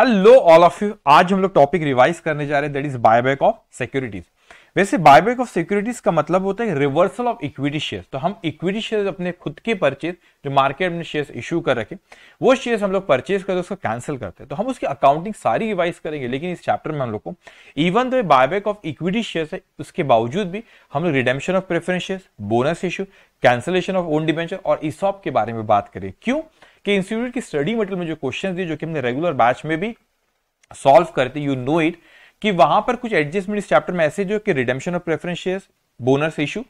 Hello all of you आज हम लोग टॉपिक रिवाइज करने जा रहे हैं that is buyback of securities वैसे बायबैक ऑफ सिक्योरिटीज का मतलब होता है रिवर्सल ऑफ इक्विटी शेयर तो हम इक्विटी शेयर अपने खुद के परचेज जो मार्केट में शेयर इशू कर रखे वो शेयर हम लोग परचेज करते उसको कैंसिल करते हैं तो हम उसकी अकाउंटिंग सारी रिवाइज करेंगे लेकिन इस चैप्टर में हम लोग को इवन तो बायबैक ऑफ इक्विटी शेयर है उसके बावजूद भी हम लोग redemption of preference share bonus issue cancellation of own debenture और इसॉप के बारे में बात करें क्यों कि इंस्टीट्यूट की स्टडी मटेरियल में जो क्वेश्चन दिए जो कि हमने रेगुलर बैच में भी सॉल्व करते यू नो इट कि वहां पर कुछ एडजस्टमेंट इस चैप्टर में ऐसे जो कि redemption of preference share bonus issue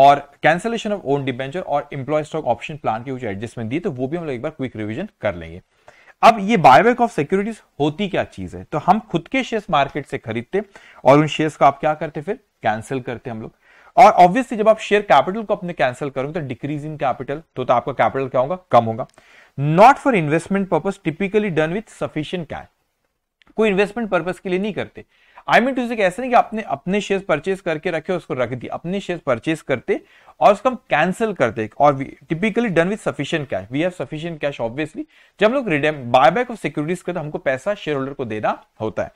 और कैंसलेशन ऑफ ओन डिबेंचर और इंप्लॉय स्टॉक ऑप्शन प्लान के कुछ एडजस्टमेंट दिए तो वो भी हम लोग एक बार क्विक रिविजन कर लेंगे अब ये बायबैक ऑफ सिक्योरिटीज होती क्या चीज है तो हम खुद के शेयर्स मार्केट से खरीदते और उन शेयर्स को आप क्या करते फिर कैंसिल करते हम लोग और ऑब्वियसली जब आप शेयर कैपिटल को अपने कैंसिल करोगे तो डिक्रीज इन कैपिटल तो, तो आपका कैपिटल क्या होगा कम होगा not for investment purpose typically done with sufficient cash कोई इन्वेस्टमेंट पर्पज के लिए नहीं करते आई मीन टू से ऐसे नहीं कि आपने अपने शेयर परचेज करके रखे उसको रख दिया अपने शेयर परचेज करते और उसको हम कैंसिल करते और typically done with sufficient cash we have sufficient cash obviously जब लोग redeem buy back of securities करते हमको पैसा शेयर होल्डर को देना होता है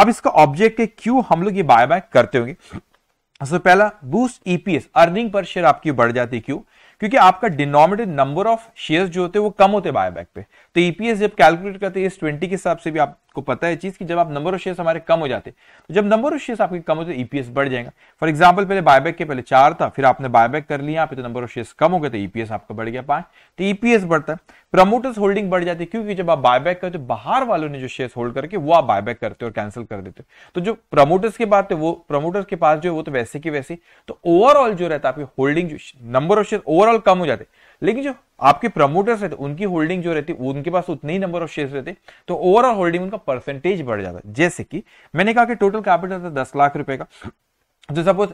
अब इसका ऑब्जेक्ट है क्यों हम लोग ये बाय बैक करते होंगे सबसे पहला boost EPS earning per share आपकी बढ़ जाती क्यों क्योंकि आपका डिनोमिनेटेड नंबर ऑफ शेयर्स जो होते हैं वो कम होते हैं बायबैक पे तो ईपीएस e जब कैलकुलेट करते हैं इस 20 के हिसाब से भी आप को पता है चीज कि जब आप नंबर ऑफ शेयर्स हमारे कम हो जाते तो जब नंबर ऑफ शेयर्स आपके कम होते तो ईपीएस e बढ़ जाएगा फॉर एग्जाम्पल पहले बायबैक के पहले चार था फिर आपने बायबैक कर लिया तो नंबर ऑफ शेयर्स कम हो गए तो ईपीएस e आपका बढ़ गया पांच तो ईपीएस e बढ़ता है प्रमोटर्स होल्डिंग बढ़ जाती है क्योंकि जब आप बायबैक करते हो बाहर वालों ने जो शेयर होल्ड करके वो आप बायबैक करते हो और कैंसिल कर देते हो तो जो प्रमोटर्स के बात है वो प्रमोटर्स के पास जो है वो तो वैसे की वैसे तो ओवरऑल जो रहता है आपकी holding number of share overall कम हो जाते हैं लेकिन जो आपके प्रमोटर्स रहते उनकी होल्डिंग जो रहती उनके पास उतने ही नंबर ऑफ शेयर्स रहते तो ओवरऑल होल्डिंग उनका परसेंटेज बढ़ जाता है जैसे कि मैंने कहा कि टोटल कैपिटल था दस लाख रुपए का तो सपोज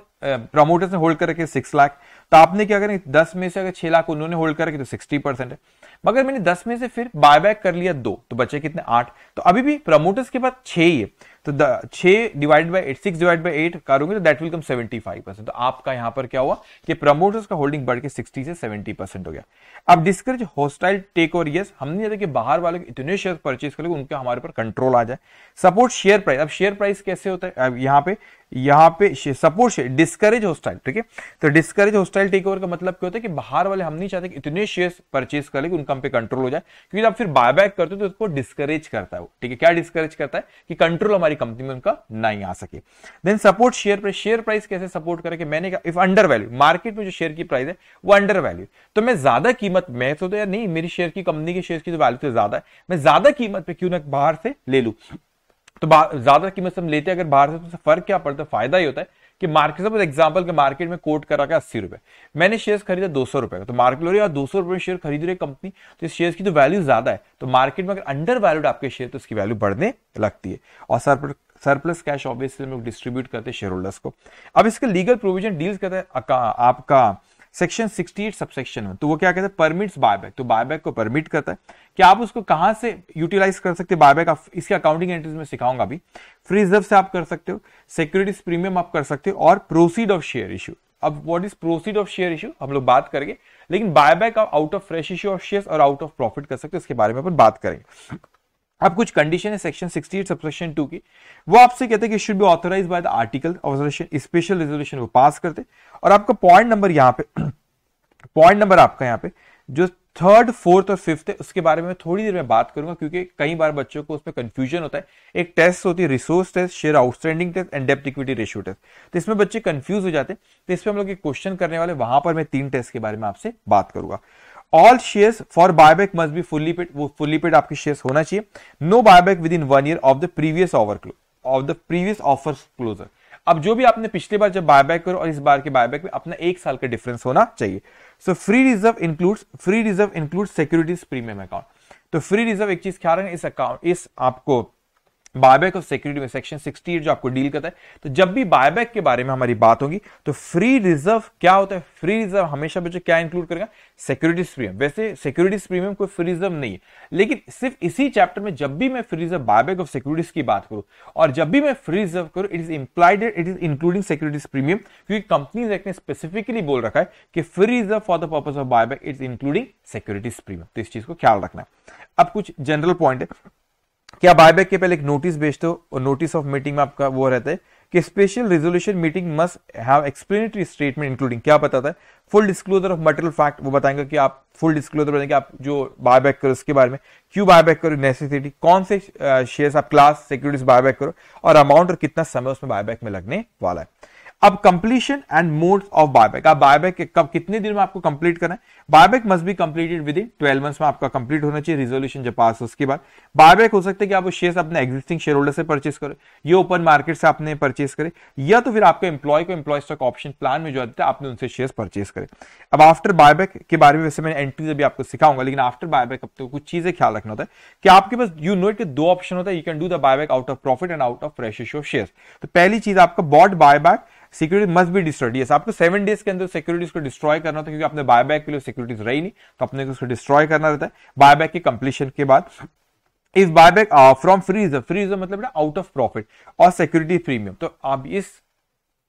प्रमोटर्स ने होल्ड कर रखे सिक्स लाख तो आपने क्या करें दस में से अगर छह लाख उन्होंने होल्ड कर रखे तो सिक्सटी परसेंट है मगर मैंने दस में से फिर बाय बैक कर लिया दो तो बचे कितने आठ तो अभी भी प्रमोटर्स के पास छह ही है तो छः divide by eight six divide by eight करोगे तो that will come seventy five percent तो आपका यहां पर क्या हुआ कि प्रमोटर्स का होल्डिंग बढ़ के सिक्सटी से सेवेंटी परसेंट हो गया अब discourage hostile take over yes हमने नहीं कि बाहर वाले इतने शेयर परचेज कर उनके हमारे पर कंट्रोल आ जाए सपोर्ट शेयर प्राइस अब शेयर प्राइस कैसे होता है अब यहाँ पे यहाँ पे सपोर्ट शेयर डिस्करेज होस्टाइल ठीक है तो डिस्करेज होस्टाइल टेक ओवर का मतलब क्या होता है कि बाहर वाले हम नहीं चाहते कि इतने शेयर परचेज कर ले कि उनका हम पे कंट्रोल हो जाए क्योंकि आप फिर बाय बैक करते हो तो उसको डिस्करेज करता है ठीक है क्या डिस्करेज करता है कि कंट्रोल हमारी कंपनी में उनका नहीं आ सके then support share price share price कैसे सपोर्ट करे कि मैंने कहा इफ अंडर वैल्यू मार्केट में जो शेयर की प्राइस है वो अंडर वैल्यू तो मैं ज्यादा कीमत मैं तो यार नहीं मेरी शेयर की कंपनी के शेयर की जो तो वैल्यू तो ज्यादा है मैं ज्यादा कीमत पे क्यों ना बाहर से ले लू तो ज्यादा कीमत से हम लेते हैं अगर बाहर से तो फर्क क्या पड़ता है फायदा ही होता है कि मार्केट से एग्जाम्पल के मार्केट में कोट करा के अस्सी रुपए मैंने शेयर खरीदा दो सौ रुपए का तो मार्केट बोले दो सौ रुपए में शेयर खरीद रही कंपनी तो इस शेयर की तो वैल्यू ज्यादा है तो मार्केट में अगर अंडर वैल्यूड आपके शेयर तो इसकी वैल्यू बढ़ने लगती है और सर सरप्लस कैश ऑब्वियसली हम लोग डिस्ट्रीब्यूट करते हैं शेयर होल्डर्स को अब इसका लीगल प्रोविजन डील्स करते है आपका सेक्शन 68 सबसेक्शन में तो वो क्या कहता है परमिट्स बायबैक तो बायबैक को परमिट करता है कि आप उसको कहां से यूटिलाइज कर सकते हैं बायबैक आप इसके अकाउंटिंग एंट्रीज में सिखाऊंगा अभी फ्री रिजर्व से आप कर सकते हो सिक्योरिटीज प्रीमियम आप कर सकते हो और प्रोसीड ऑफ शेयर इशू अब what is proceed of share issue हम लोग बात करेंगे लेकिन बायबैक आप out of fresh issue of share और आउट ऑफ प्रॉफिट कर सकते हो इसके बारे में अपन बात करेंगे अब कुछ कंडीशन है सेक्शन 68 सबसेक्शन 2 की वो आपसे कहते हैं कि should be authorize by the article observation special resolution वो पास करते और आपका पॉइंट नंबर यहाँ पे पॉइंट नंबर आपका यहाँ पे जो थर्ड फोर्थ और फिफ्थ है उसके बारे में थोड़ी देर में बात करूंगा क्योंकि कई बार बच्चों को उसमें कंफ्यूजन होता है एक टेस्ट होती है resource test share outstanding test and depth equity ratio test तो इसमें बच्चे कंफ्यूज हो जाते हैं तो इसमें हम लोग एक क्वेश्चन करने वाले वहां पर मैं तीन टेस्ट के बारे में आपसे बात करूंगा all shares for buyback must be fully paid वो फुल्ली पेड आपके शेयर्स होना चाहिए no buyback within one year of the previous close of the previous offer closure अब जो भी आपने पिछली बार जब बायबैक करो और इस बार के बायबैक में अपना एक साल का डिफरेंस होना चाहिए so free reserve includes free reserve include securities premium account तो फ्री रिजर्व एक चीज ख्याल रखना इस अकाउंट इस आपको बायबैक ऑफ सिक्योरिटी में सेक्शन 68 जो आपको डील करता है तो जब भी बायबैक के बारे में हमारी बात होगी तो फ्री रिजर्व क्या होता है फ्री रिजर्व हमेशा बच्चों क्या इंक्लूड करेगा सिक्योरिटीज प्रीमियम वैसे सिक्योरिटीज प्रीमियम कोई फ्री रिजर्व नहीं है लेकिन सिर्फ इसी चैप्टर में जब भी मैं free reserve buyback of securities की बात करूं और जब भी मैं फ्री रिजर्व करूं it is implied it is including securities premium क्योंकि कंपनीज एक्ट ने स्पेसिफिकली बोल रखा है कि free reserve for the purpose of buyback it is including securities premium तो इस चीज को ख्याल रखना है अब कुछ जनरल पॉइंट है कि आप बायबैक के पहले एक नोटिस भेज दो और नोटिस ऑफ मीटिंग में आपका वो रहता है कि special resolution meeting must have explanatory statement including क्या बताता है full disclosure of material fact वो बताएंगे कि आप फुल डिस्क्लोजर बताएंगे आप जो बाय बैक करो उसके बारे में क्यों बाय बैक करो नेसेसिटी कौन से शेयर आप क्लास सिक्योरिटीज बाय बैक करो और अमाउंट और कितना समय उसमें बाय बैक में लगने वाला है अब completion and mode of buyback आप बायबैक कब कितने दिन में आपको कंप्लीट करना है buyback must be completed within twelve months में आपका कंप्लीट होना चाहिए रिजोल्यूशन जब पास उसके बाद बायबैक हो सकता है कि आप शेयर अपने एग्जिस्टिंग शेयर होल्डर से परचेस करें ये ओपन मार्केट से आपने परचेस करें या तो फिर आपके एम्प्लॉय को एम्प्लॉय स्टॉक ऑप्शन प्लान में जो आता है आपने उनसे शेयर परचेस करें अब आफ्टर बायबैक के बारे में वैसे मैंने एंट्री भी आपको सिखाऊंगा लेकिन आफ्टर बायबैक अब तो कुछ चीजें ख्याल रखना होता है कि आपके पास यू नोट के दो ऑप्शन होता है you can do the buyback out of profit and out of fresh share तो पहली चीज आपका बॉट बायबैक सिक्योरिटी मस्ट भी डिस्ट्रॉइड यस आपको सेवन डेज के अंदर सिक्योरिटीज को डिस्ट्रॉय करना होता है क्योंकि आपने बैक के लिए सिक्योरिटीज रही नहीं तो अपने को उसको डिस्ट्रॉय करना रहता है बाय बैक के कंप्लीशन के बाद इस बैक फ्रॉम फ्री रिजर्व मतलब आउट ऑफ प्रॉफिट और सिक्योरिटी प्रीमियम तो आप इस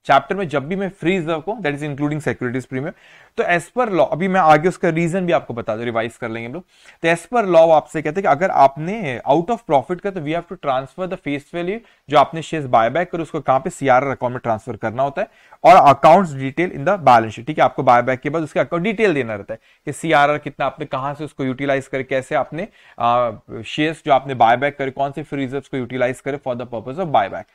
चैप्टर में जब भी मैं फ्री रिजर्व को that is including securities premium तो एज पर लॉ अभी मैं आगे उसका रीजन भी आपको बता दो रिवाइज कर लेंगे हम लोग तो एज पर लॉ आपसे कहते हैं कि अगर आपने आउट ऑफ प्रॉफिट का तो we have to transfer the face value जो आपने शेयर बाय बैक कर उसको कहां पे सीआरआर अकाउंट में ट्रांसफर करना होता है और account detail in the balance sheet ठीक है आपको बाय बैक के बाद उसके अकाउंट डिटेल देना रहता है कि सीआरआर कितना आपने कहां से उसको यूटिलाइज करे कैसे आपने शेयर जो आपने बाय बैक करे कौन से फ्री रिजर्व को यूटिलाइज करे for the purpose of buy back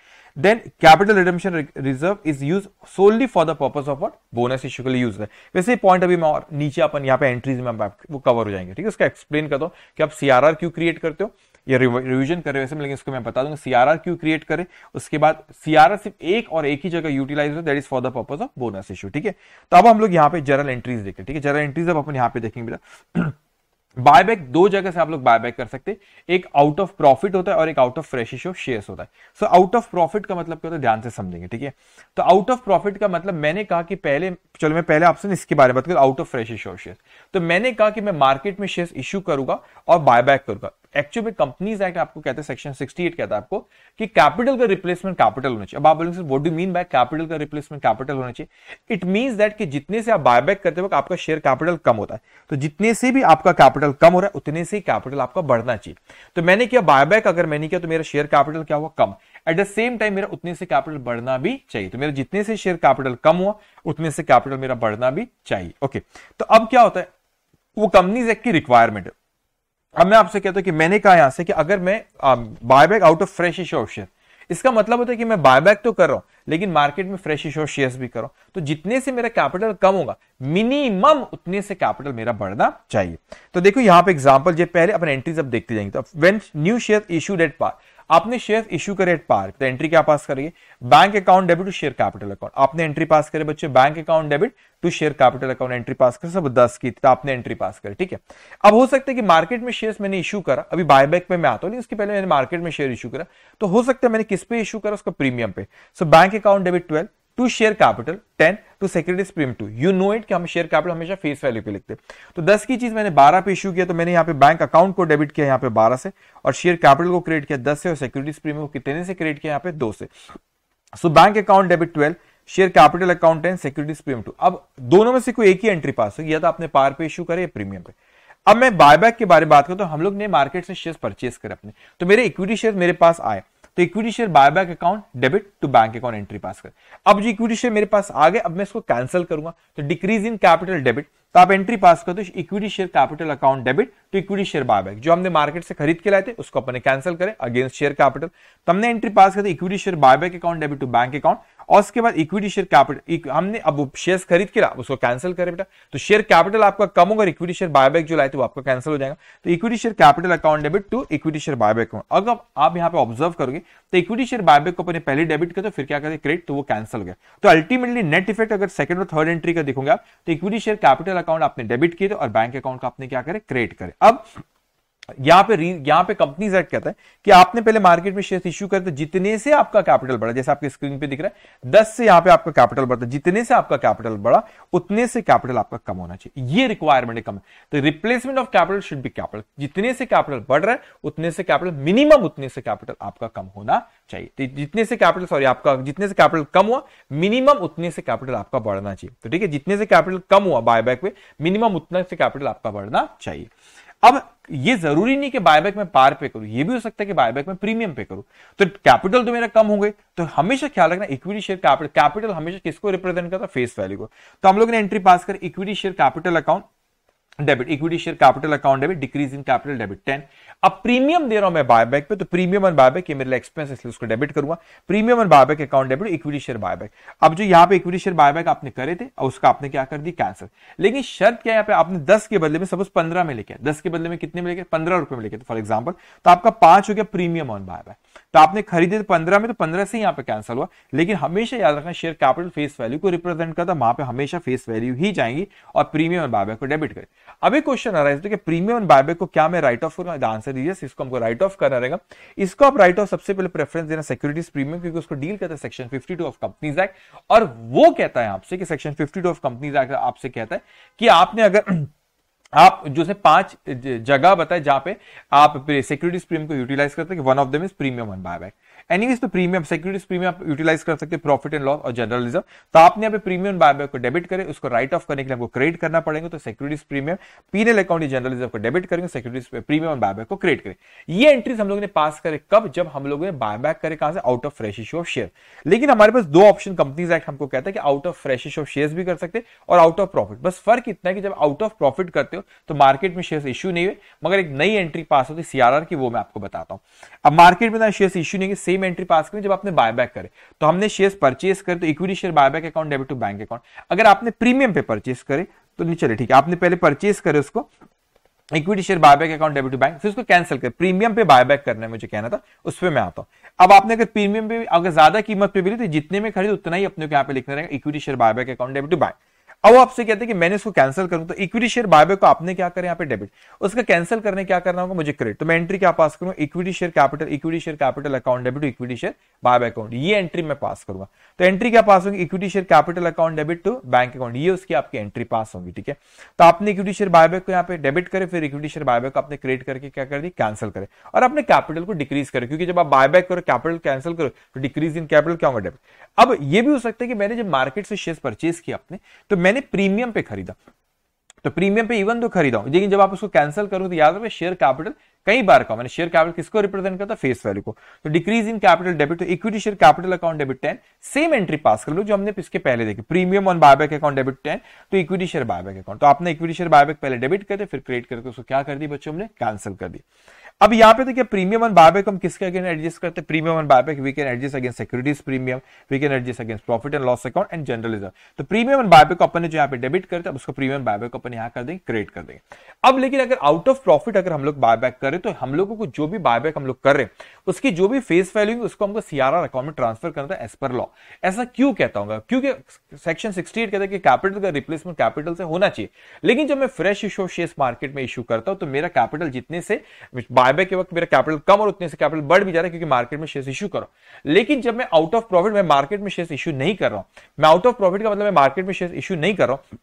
then capital redemption reserve is use solely for the purpose of what bonus issue के लिए यूज है वैसे पॉइंट अभी मैं और नीचे अपन यहाँ पे एंट्रीज में वो कवर हो जाएंगे ठीक है उसका एक्सप्लेन कर दो कि आप सीआरआर क्यों क्रिएट करते हो ये रिविजन कर रहे हो लेकिन इसको मैं बता दूंगा सीआरआर क्यों क्रिएट करें उसके बाद सीआरआर सिर्फ एक और एक ही जगह यूटिलाइज हो that is for the purpose of bonus issue ठीक है तो अब हम लोग यहाँ पे जनरल एंट्रीज देखें ठीक है जनरल एंट्रीज अब अपन यहाँ पे देखेंगे बेटा बायबैक दो जगह से आप लोग बायबैक कर सकते हैं एक आउट ऑफ प्रॉफिट होता है और एक out of fresh issue shares होता है सो आउट ऑफ प्रॉफिट का मतलब क्या होता है ध्यान से समझेंगे ठीक है तो आउट ऑफ प्रॉफिट का मतलब मैंने कहा कि पहले चलो मैं पहले आपसे इसके बारे में बात करूं out of fresh issue share तो मैंने कहा कि मैं मार्केट में शेयर इशू करूंगा और बायबैक करूंगा एक्चुअल में कंपनीज एक्ट आपको कहते हैं सेक्शन 68 कहता है आपको कि कैपिटल का रिप्लेसमेंट कैपिटल होना चाहिए अब आप बोलेंगे what do mean by capital का रिप्लेसमेंट कैपिटल होना चाहिए इट मींस दैट कि जितने से आप बायबैक करते वक्त आपका शेयर कैपिटल कम होता है तो जितने से भी आपका कैपिटल कम हो रहा है उतने से ही कैपिटल आपका बढ़ना चाहिए तो मैंने किया बायबैक अगर मैंने किया तो मेरा शेयर कैपिटल क्या हुआ कम एट द सेम टाइम मेरा उतने से कैपिटल बढ़ना भी चाहिए तो मेरा जितने से शेयर कैपिटल कम हुआ उतने से कैपिटल मेरा बढ़ना भी चाहिए ओके तो अब क्या होता है वो कंपनीज एक्ट की रिक्वायरमेंट है अब मैं आपसे कहता हूं कि मैंने कहा यहां से कि अगर मैं buyback out of fresh issue share इसका मतलब होता है कि मैं बायबैक तो कर रहा हूं लेकिन मार्केट में फ्रेश इशू ऑफ शेयर्स भी कर रहा हूं तो जितने से मेरा कैपिटल कम होगा मिनिमम उतने से कैपिटल मेरा बढ़ना चाहिए तो देखो यहां पर एग्जाम्पल जब पहले अपन एंट्रीज अब देखते जाएंगे तो when new share issue date par आपने शेयर इशू करे एट पार तो एंट्री क्या पास करिए bank account debit to share capital account आपने एंट्री पास करे बच्चे bank account debit to share capital account entry pass कर सब दस की तो आपने एंट्री पास करी ठीक है अब हो सकता है कि मार्केट में शेयर मैंने इशू करा अभी बायबैक पे मैं आता हूँ उसके पहले मैंने मार्केट में शेयर इशू करा तो हो सकता है मैंने किस पे इशू करा उसका प्रीमियम पे so bank account debit twelve to share capital ten to securities premium to you know it कि हम शेयर कैपिटल हमेशा फेस वैल्यू पे लिखते हैं तो दस की चीज मैंने बारह पे इशू किया तो मैंने यहाँ पे बैंक अकाउंट को डेबिट किया यहाँ पे बारह से और शेयर कैपिटल को क्रिएट किया दस से और सिक्योरिटीज प्रीमियम को कितने से क्रिएट किया यहाँ पे दो से so bank account debit twelve share capital account and securities premium to अब दोनों में से कोई एक ही एंट्री पास होगी या तो आपने पार पे इशू करे या प्रीमियम पे अब मैं बायबैक के बारे में बात करूं तो हम लोग ने मार्केट से शेयर परचेस करे अपने तो मेरे इक्विटी शेयर मेरे पास आए तो equity share buy back account debit to bank account entry pass कर अब जो इक्विटी शेयर मेरे पास आ गए अब मैं इसको कैंसिल करूंगा तो डिक्रीज इन कैपिटल डेबिट तो आप एंट्री पास कर दो equity share capital account debit to equity share buyback जो हमने मार्केट से खरीद के लाए थे उसको अपने कैंसिल करें अगेंस्ट शेयर कैपिटल तो हमने एंट्री पास दी equity share buyback account debit to bank account और उसके बाद इक्विटी शेयर कैपिटल हमने अब शेयर खरीद के ला उसको कैंसिल करें बेटा तो शेयर कैपिटल आपका कम होगा इक्विटी शेयर बायबैक जो लाए थे वो आपका कैंसिल हो जाएगा तो equity share capital account debit to equity share buyback account अगर आप यहाँ पे ऑब्जर्व करोगे तो इक्विटी शेयर बायबैक को अपने पहले डेबिट कर दो फिर क्या करते क्रेडिट तो वो कैंसिल हो गया तो अल्टीमेटली नेट इफेक्ट अगर सेकंड और थर्ड एंट्री का देखोगे आप तो इक्विटी शेयर कैपिटल अकाउंट आपने डेबिट किए थे तो और बैंक अकाउंट का आपने क्या करे क्रिएट करे अब यहां पे यहां पे कंपनी एक्ट कहता है कि आपने पहले मार्केट में शेयर इश्यू करते जितने से आपका कैपिटल बढ़ा जैसे आपके स्क्रीन पे दिख रहा है दस से यहां पे आपका कैपिटल बढ़ता है जितने से आपका कैपिटल बढ़ा उतने से कैपिटल आपका कम होना चाहिए ये रिक्वायरमेंट है तो replacement of capital should be capital जितने से कैपिटल बढ़ रहा है उतने से कैपिटल मिनिमम उतने से कैपिटल आपका कम होना चाहिए तो जितने से कैपिटल सॉरी आपका जितने से कैपिटल कम हुआ मिनिमम उतने से कैपिटल आपका बढ़ना चाहिए तो ठीक है जितने से कैपिटल कम हुआ बैक में मिनिमम उतने से कैपिटल आपका बढ़ना चाहिए अब ये जरूरी नहीं कि बायबैक में पार पे करूं ये भी हो सकता है कि बायबैक में प्रीमियम पे करूं तो कैपिटल तो मेरा कम हो गए तो हमेशा ख्याल रखना इक्विटी शेयर कैपिटल कैपिटल हमेशा किसको रिप्रेजेंट करता है फेस वैल्यू को तो हम लोग ने एंट्री पास कर equity share capital account debit equity share capital account debit decrease in capital debit ten अब प्रीमियम दे रहा हूं मैं बायबैक पे तो प्रीमियम और बायबैक ये मेरा एक्सपेंस इसलिए उसको डेबिट करूंगा प्रीमियम और buyback account debit equity share buyback अब जो यहाँ पे इक्विटी शेयर बायबैक आपने करे थे और उसका आपने क्या कर दी कैंसिल लेकिन शर्त क्या यहाँ पे आपने दस के बदले में सपोज पंद्रह में लेके दस के बदले में कितने में लेके पंद्रह रुपए में लेके फॉर एग्जाम्पल तो आपका पांच हो गया प्रीमियम ऑन बायबैक तो आपने खरीदे पंद्रह में तो पंद्रह से यहाँ पे कैंसिल हुआ लेकिन हमेशा याद रखना शेयर कैपिटल फेस वैल्यू को रिप्रेजेंट करता वहां पे हमेशा फेस वैल्यू ही जाएंगी और प्रीमियम और बायबैक को डेबिट करें अभी क्वेश्चन आ रहा है कि प्रीमियम और बायबैक को क्या मैं राइट ऑफ करूँ आंसर दीजिए इसको हमको राइट ऑफ करना रहेगा इसको आप राइट ऑफ सबसे पहले प्रेफरेंस देना सिक्योरिटीज प्रीमियम क्योंकि उसको डील करता है section fifty of companies act और वो कहता है आपसे कि section fifty of companies act आपसे कहता है कि आपने अगर आप जो से पांच जगह बताए जहां पे आप सिक्योरिटीज प्रीमियम को यूटिलाइज करते हैं one of them is premium buy back anyways पे प्रीमियम सिक्योरिटीज प्रीमियम आप यूटिलाइज कर सकते हैं प्रॉफिट एंड लॉस और रिजर्व तो आपने यहाँ पे प्रीमियम बायबैक को डेबिट करें उसको राइट ऑफ करने के लिए आपको क्रेडिट करना पड़ेगा तो सिक्योरिटीज प्रीमियम पीनल अकाउंट रिजर्व को डेबिट करेंगे सिक्योरिटीज प्रीमियम बायबैक को क्रेडिट करें ये एंट्रीज हम लोग ने पास करे कब जब हम लोगों ने बायबैक करे कहां से out of fresh issue of share लेकिन हमारे पास दो ऑप्शन कंपनीज एक्ट हमको कहता है कि out of fresh issue of share भी कर सकते हैं और आउट ऑफ प्रॉफिट बस फर्क इतना है कि जब आउट ऑफ प्रॉफिट करते हो तो मार्केट में शेयर इशू नहीं हुए मगर एक नई एंट्री पास होती सीआरआर की वो मैं आपको बताता हूं अब मार्केट में ना शेयर इशू नहीं है सेम सेम एंट्री पास करें जब आपने बायबैक करे तो हमने शेयर परचेस करे तो equity share buyback account debit to bank account अगर आपने प्रीमियम पे परचेस करे तो नहीं चले ठीक है आपने पहले परचेस करे उसको equity share buyback account debit to bank फिर उसको कैंसिल कर प्रीमियम पे बायबैक है मुझे कहना था उस पर मैं आता हूं अब आपने अगर प्रीमियम पे अगर ज्यादा कीमत पे मिली तो जितने में खरीद उतना ही अपने को यहाँ पे लिखना रहेगा equity share buyback account debit to bank अब आपसे कहते हैं कि मैंने इसको कैंसिल करूं तो इक्विटी शेयर बायबैक को आपने क्या करें यहाँ पे डेबिट उसका कैंसिल करने क्या करना होगा मुझे क्रेडिट तो मैं एंट्री क्या पास करूं equity share capital equity share capital account debit to equity share buyback account ये एंट्री मैं पास करूंगा तो एंट्री क्या पास होगी equity share capital account debit to bank account ये उसकी आपकी एंट्री पास होगी ठीक है तो आपने इक्विटी शेयर बायबैक को यहाँ पे डेबिट करे फिर इक्विटी शेयर बायबैक को आपने क्रेडिट करके क्या कर दी कैंसिल करे और अपने कैपिटल को डिक्रीज करे क्योंकि जब आप बायबैक करो कैपिटल कैंसिल करो तो डिक्रीज इन कैपिटल क्या होगा डेबिट अब ये भी हो सकता है कि मैंने जब मार्केट से शेयर परचेज किया अपने तो मैं मैंने प्रीमियम पे खरीदा तो प्रीमियम पे इवन तो खरीदा हूं लेकिन जब आप उसको कैंसिल करोगे तो याद रखो शेयर कैपिटल कई बार का मैंने शेयर कैपिटल किसको रिप्रेजेंट करता फेस वैल्यू को तो डिक्रीज इन कैपिटल डेबिट तो equity share capital account debit ten same entry pass कर लो जो हमने इसके पहले देखी premium on buyback account debit ten तो इक्विटी शेयर बायबैक अकाउंट तो आपने इक्विटी शेयर बायबैक पहले डेबिट कर करते फिर क्रिएट करके उसको क्या कर दी बच्चों हमने कैंसिल कर दिया अब यहां पे देखिए प्रीमियम एंड बायबैक हम किसके अगेंस्ट एडजस्ट करते हैं premium and buyback we can adjust against securities premium we can adjust against profit and loss account and general reserve तो प्रीमियम एंड बायबैक को अपन जो यहां पे डेबिट करते हैं उसको प्रीमियम बायबैक को अपन यहां कर देंगे क्रिएट कर देंगे अब लेकिन अगर आउट ऑफ प्रॉफिट अगर हम लोग बायबैक करें तो हम लोगों को जो भी बायबैक हम लोग कर रहे हैं उसकी जो भी फेस वैल्यू है उसको हमको सीआरआर अकाउंट में ट्रांसफर करना था एज पर लॉ ऐसा क्यों कहता हूँ क्योंकि सेक्शन सिक्सटी कहता है कि कैपिटल का रिप्लेसमेंट कैपिटल से होना चाहिए लेकिन जब मैं फ्रेश इशू शेयर मार्केट में इशू करता हूं तो मेरा कैपिटल जितने से बाय बायबैक के वक्त मेरा कैपिटल कम और उतने से कैपिटल बढ़ भी जा रहा है क्योंकि मार्केट में शेयर इशू करो लेकिन जब मैं आउट ऑफ प्रॉफिट मैं मार्केट में शेयर इशू नहीं कर रहा हूं मैं आउट ऑफ प्रॉफिट का मतलब मैं मार्केट में शेयर इशू नहीं कर रहा हूं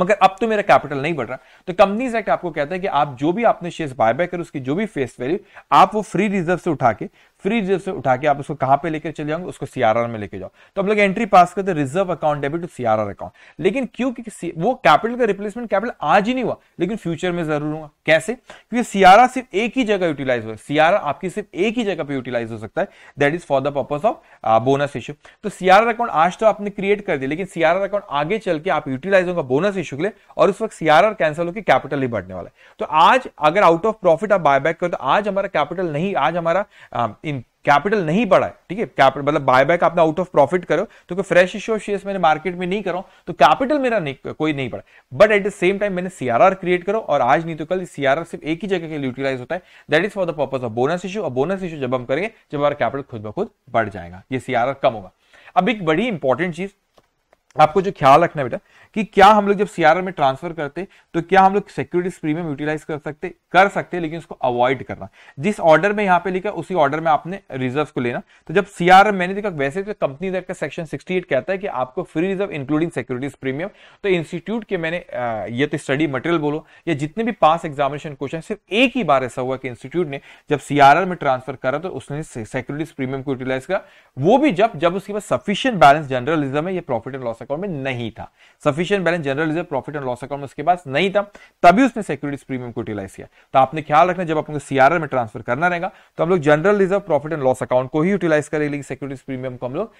मगर अब तो मेरा कैपिटल नहीं बढ़ रहा तो कंपनीज एक्ट आपको कहता है कि आप जो भी आपने शेयर्स बाय बाय कर उसकी जो भी फेस वैल्यू आप वो फ्री रिजर्व से उठा के फ्री रिजर्व से उठा के आप उसको कहां पे लेकर चले जाओगे उसको सीआरआर में लेके जाओ तो हम लोग एंट्री पास करते reserve account debit to CRR account लेकिन क्योंकि वो कैपिटल का रिप्लेसमेंट कैपिटल आज ही नहीं हुआ लेकिन फ्यूचर में जरूर होगा कैसे क्योंकि सीआरआर सिर्फ एक ही जगह यूटिलाइज हो सीआरआर आपकी सिर्फ एक ही जगह पर यूटिलाइज हो सकता है that is for the purpose of bonus issue तो सीआरआर अकाउंट आज तो आपने क्रिएट कर दिया लेकिन सीआरआर अकाउंट आगे चल के आप यूटिलाइज होगा बोनस इश्यू के लिए और उस वक्त सीआरआर कैंसिल होकर कैपिटल ही बढ़ने वाला है तो आज अगर आउट ऑफ प्रॉफिट आप बाय बैक करो तो आज हमारा कैपिटल नहीं आज हमारा um, कैपिटल नहीं बढ़ा है ठीक है कैपिटल मतलब बायबैक आपने आउट ऑफ प्रॉफिट करो तो क्योंकि फ्रेश इश्यू शेयर्स मैंने मार्केट में नहीं करो तो कैपिटल मेरा नहीं कोई नहीं बढ़ा but at the same time मैंने सीआरआर क्रिएट करो और आज नहीं तो कल सीआरआर सिर्फ एक ही जगह के लिए यूटिलाइज होता है that is for the purpose of bonus issue और बोनस इशू जब हम करेंगे जब हमारा कैपिटल खुद ब खुद बढ़ जाएगा ये सीआरआर कम होगा अब एक बड़ी इंपॉर्टेंट चीज आपको जो ख्याल रखना बेटा कि क्या हम लोग जब सीआरआर में ट्रांसफर करते तो क्या हम लोग सिक्योरिटीज प्रीमियम यूटिलाइज कर सकते कर सकते लेकिन उसको अवॉइड करना जिस ऑर्डर में यहां पे लिखा उसी ऑर्डर में आपने रिजर्व को लेना तो जब सीआरआर मैंने देखा वैसे तो कंपनी एक्ट का सेक्शन 68 कहता है कि आपको free reserve including securities premium तो इंस्टीट्यूट के मैंने ये तो स्टडी मटेरियल बोलो या जितने भी पास एग्जामिनेशन क्वेश्चन सिर्फ एक ही बार ऐसा हुआ कि इंस्टीट्यूट ने जब सीआरआर में ट्रांसफर करा तो उसने सिक्योरिटीज प्रीमियम को यूटिलाइज किया वो भी जब जब उसके पास सफिशियंट बैलेंस जनरल रिजर्व है या प्रॉफिट एंड लॉस अकाउंट में नहीं था sufficient sufficient balance general reserve profit and loss account उसके पास नहीं था तभी उसने सिक्योरिटीज प्रीमियम को यूटिलाइज किया तो आपने ख्याल रखना जब आपको सीआरआर में ट्रांसफर करना रहेगा तो हम लोग general reserve profit and loss account को ही यूटिलाइज करेंगे लेकिन सिक्योरिटीज प्रीमियम को हम लोग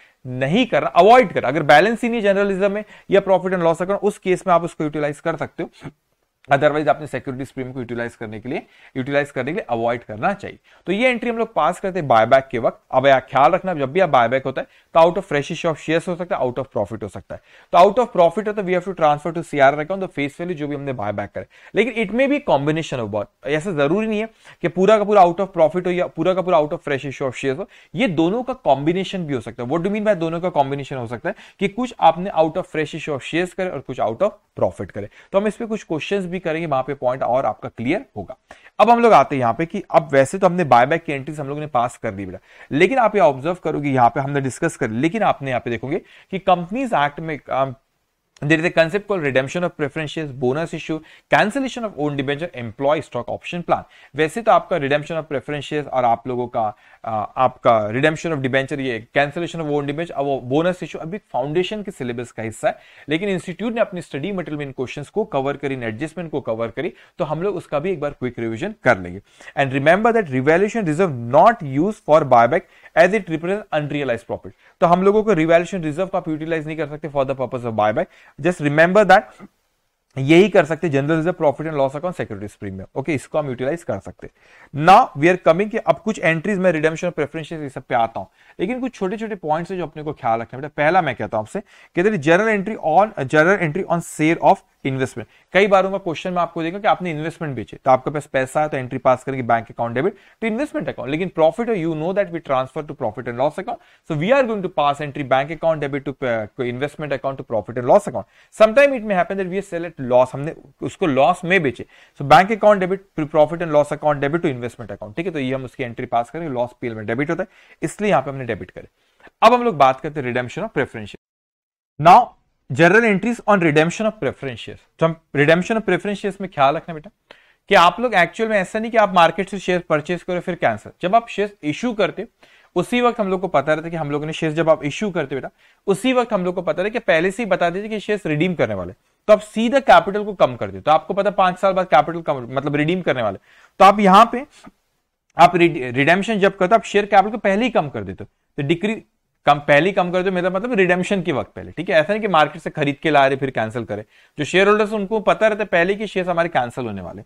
नहीं कर अवॉइड कर अगर बैलेंस ही नहीं जनरल रिजर्व में या प्रॉफिट एंड लॉस अकाउंट उस केस में आप उसको यूटिलाइज कर सकते हो अदरवाइज आपने सिक्योरिटी स्प्रीम को यूटिलाइज करने के लिए यूटिलाइज करने के लिए अवॉइड करना चाहिए तो ये एंट्री हम लोग पास करते हैं बायबैक के वक्त अब यहाँ ख्याल रखना जब भी आप बायबैक होता है तो out of fresh of shares हो सकता है आउट ऑफ प्रॉफिट हो सकता है तो आउट ऑफ प्रॉफिट होता है we have to transfer to CR account तो फेस वैल्यू जो भी हमने बायबैक करे लेकिन इट में भी कॉम्बिनेशन ऑफ बहुत ऐसा जरूरी नहीं है कि पूरा का पूरा आउट ऑफ प्रॉफिट हो या पूरा का पूरा out of fresh of share हो ये दोनों का कॉम्बिनेशन भी हो सकता है वोट डू मीन बाय दोनों का कॉम्बिनेशन हो सकता है कि कुछ आपने out of fresh of share करे और कुछ आउट ऑफ प्रॉफिट करे तो हम इस पर कुछ क्वेश्चन भी करेंगे वहां पे पॉइंट और आपका क्लियर होगा अब हम लोग आते हैं यहाँ पे कि अब वैसे तो हमने बाय बैक की एंट्रीज हम लोग ने पास कर दी बेटा लेकिन आप ये ऑब्जर्व करोगे यहाँ पे हमने डिस्कस कर लेकिन आपने यहाँ पे देखोगे कि कंपनीज एक्ट में um, There is a concept called redemption of preferences, bonus issue, cancellation of own debenture, employee stock option plan. वैसे तो आपका redemption of preferences और आप लोगों का आपका redemption of debenture ये cancellation of own debenture अब वो bonus issue अभी foundation के syllabus का हिस्सा है लेकिन institute ने अपनी study material में इन क्वेश्चंस को cover करी इन एडजस्टमेंट को cover करी तो हम लोग उसका भी एक बार quick revision कर लेंगे and remember that revaluation reserve not used for buyback as it represent unrealise profit तो हम लोगों को रिवेल्यूशन रिजर्व का आप यूटिलाइज नहीं कर सकते for the purpose of buy buy just remember that यही कर सकते general reserve profit and loss account securities premium okay इसको हम यूटिलाइज कर सकते ना वी आर कमिंग कि अब कुछ एंट्रीज में रिडेम्पशन प्रेफरेंस ये सब पे आता हूं लेकिन कुछ छोटे छोटे पॉइंट्स है जो अपने को ख्याल रखना बेटा पहला मैं कहता हूं आपसे कहते general entry on general entry on sale of investment कई बार होगा क्वेश्चन में आपको देगा कि आपने इन्वेस्टमेंट बेचे तो आपके पास पैसा है तो एंट्री पास करेंगे bank account debit to investment account लेकिन profit you know that we transfer to profit and loss account so we are going to pass entry bank account debit to investment account to profit and loss account sometime it may happen that we sell at loss हमने उसको loss में बेचे so bank account debit profit and loss account debit to investment account ठीक है तो ये हम उसकी एंट्री पास करें लॉस पीएल में डेबिट होता है इसलिए यहां पे हमने डेबिट करे अब हम लोग बात करते हैं redemption of preference now general entries on redemption of preference तो हम रिडेम्शन ऑफ प्रेफरेंस में ख्याल रखना बेटा कि आप लोग एक्चुअल में ऐसा नहीं कि आप मार्केट से शेयर परचेस करो फिर कैंसिल जब आप शेयर इशू करते उसी वक्त हम लोग को पता रहता है कि हम लोगों ने शेयर जब आप इशू करते बेटा उसी वक्त हम लोग को पता रहे कि पहले से ही बता देते कि शेयर रिडीम करने वाले तो आप सीधा कैपिटल को कम कर दे तो आपको पता है पांच साल बाद कैपिटल कम मतलब रिडीम करने वाले तो आप यहां पे आप रिडेम्पशन जब करते हो आप शेयर कैपिटल को पहले ही कम कर देते हो तो डिक्री कम पहले ही कम कर दो मेरा मतलब रिडेम्पशन के वक्त पहले ठीक है ऐसा नहीं कि मार्केट से खरीद के ला रहे फिर कैंसिल करे जो शेयर होल्डर्स उनको पता रहता है पहले कि शेयर हमारे कैंसिल होने वाले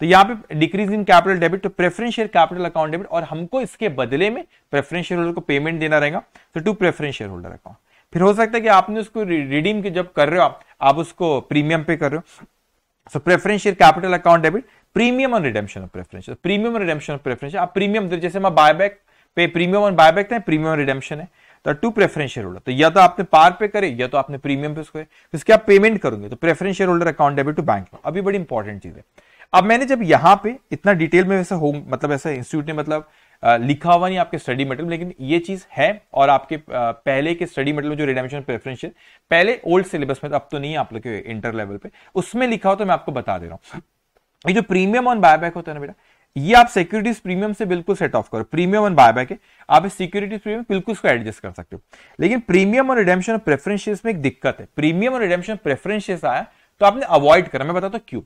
तो यहाँ पे डिक्रीज इन कैपिटल डेबिट तो preference share capital account debit और हमको इसके बदले में प्रेफरेंस शेयर होल्डर को पेमेंट देना रहेगा तो to preference share holder account फिर हो सकता है कि आपने उसको रिडीम के जब कर रहे हो आप, आप उसको प्रीमियम पे कर रहे हो so preference share capital account debit premium on redemption of preference premium on redemption of preference आप प्रीमियम जैसे मैं बायबैक पे प्रीमियम ऑन बायबैक था प्रीमियम रिडेम्शन है तो टू प्रेफरेंस शेयर होल्डर तो या तो आपने पार पे करे या तो आपने प्रीमियम पे उसको तो इसके आप पेमेंट करोगे तो preference share holder account debit to bank अभी बड़ी इंपॉर्टेंट चीज है अब मैंने जब यहां पे इतना डिटेल में वैसे हो मतलब ऐसा इंस्टीट्यूट ने मतलब लिखा हुआ नहीं आपके स्टडी मटेरियल लेकिन ये चीज है और आपके पहले के स्टडी मटेरियल जो रिडेम्पशन प्रेफरेंशियल पहले ओल्ड सिलेबस में तो अब तो नहीं आप लोग के इंटर लेवल पे उसमें लिखा हो तो मैं आपको बता दे रहा हूं ये जो प्रीमियम ऑन बायबैक होता है ना बेटा ये आप सिक्योरिटीज प्रीमियम से बिल्कुल सेट ऑफ करो प्रीमियम ऑन बायबैक है आप इस सिक्योरिटीज प्रीमियम बिल्कुल उसको एडजस्ट कर सकते हो लेकिन प्रीमियम और रिडेमशन प्रेफरेंशियस में एक दिक्कत है प्रीमियम और रिडेमशन प्रेफरेंस आया तो आपने अवॉइड करा मैं बताता तो क्यों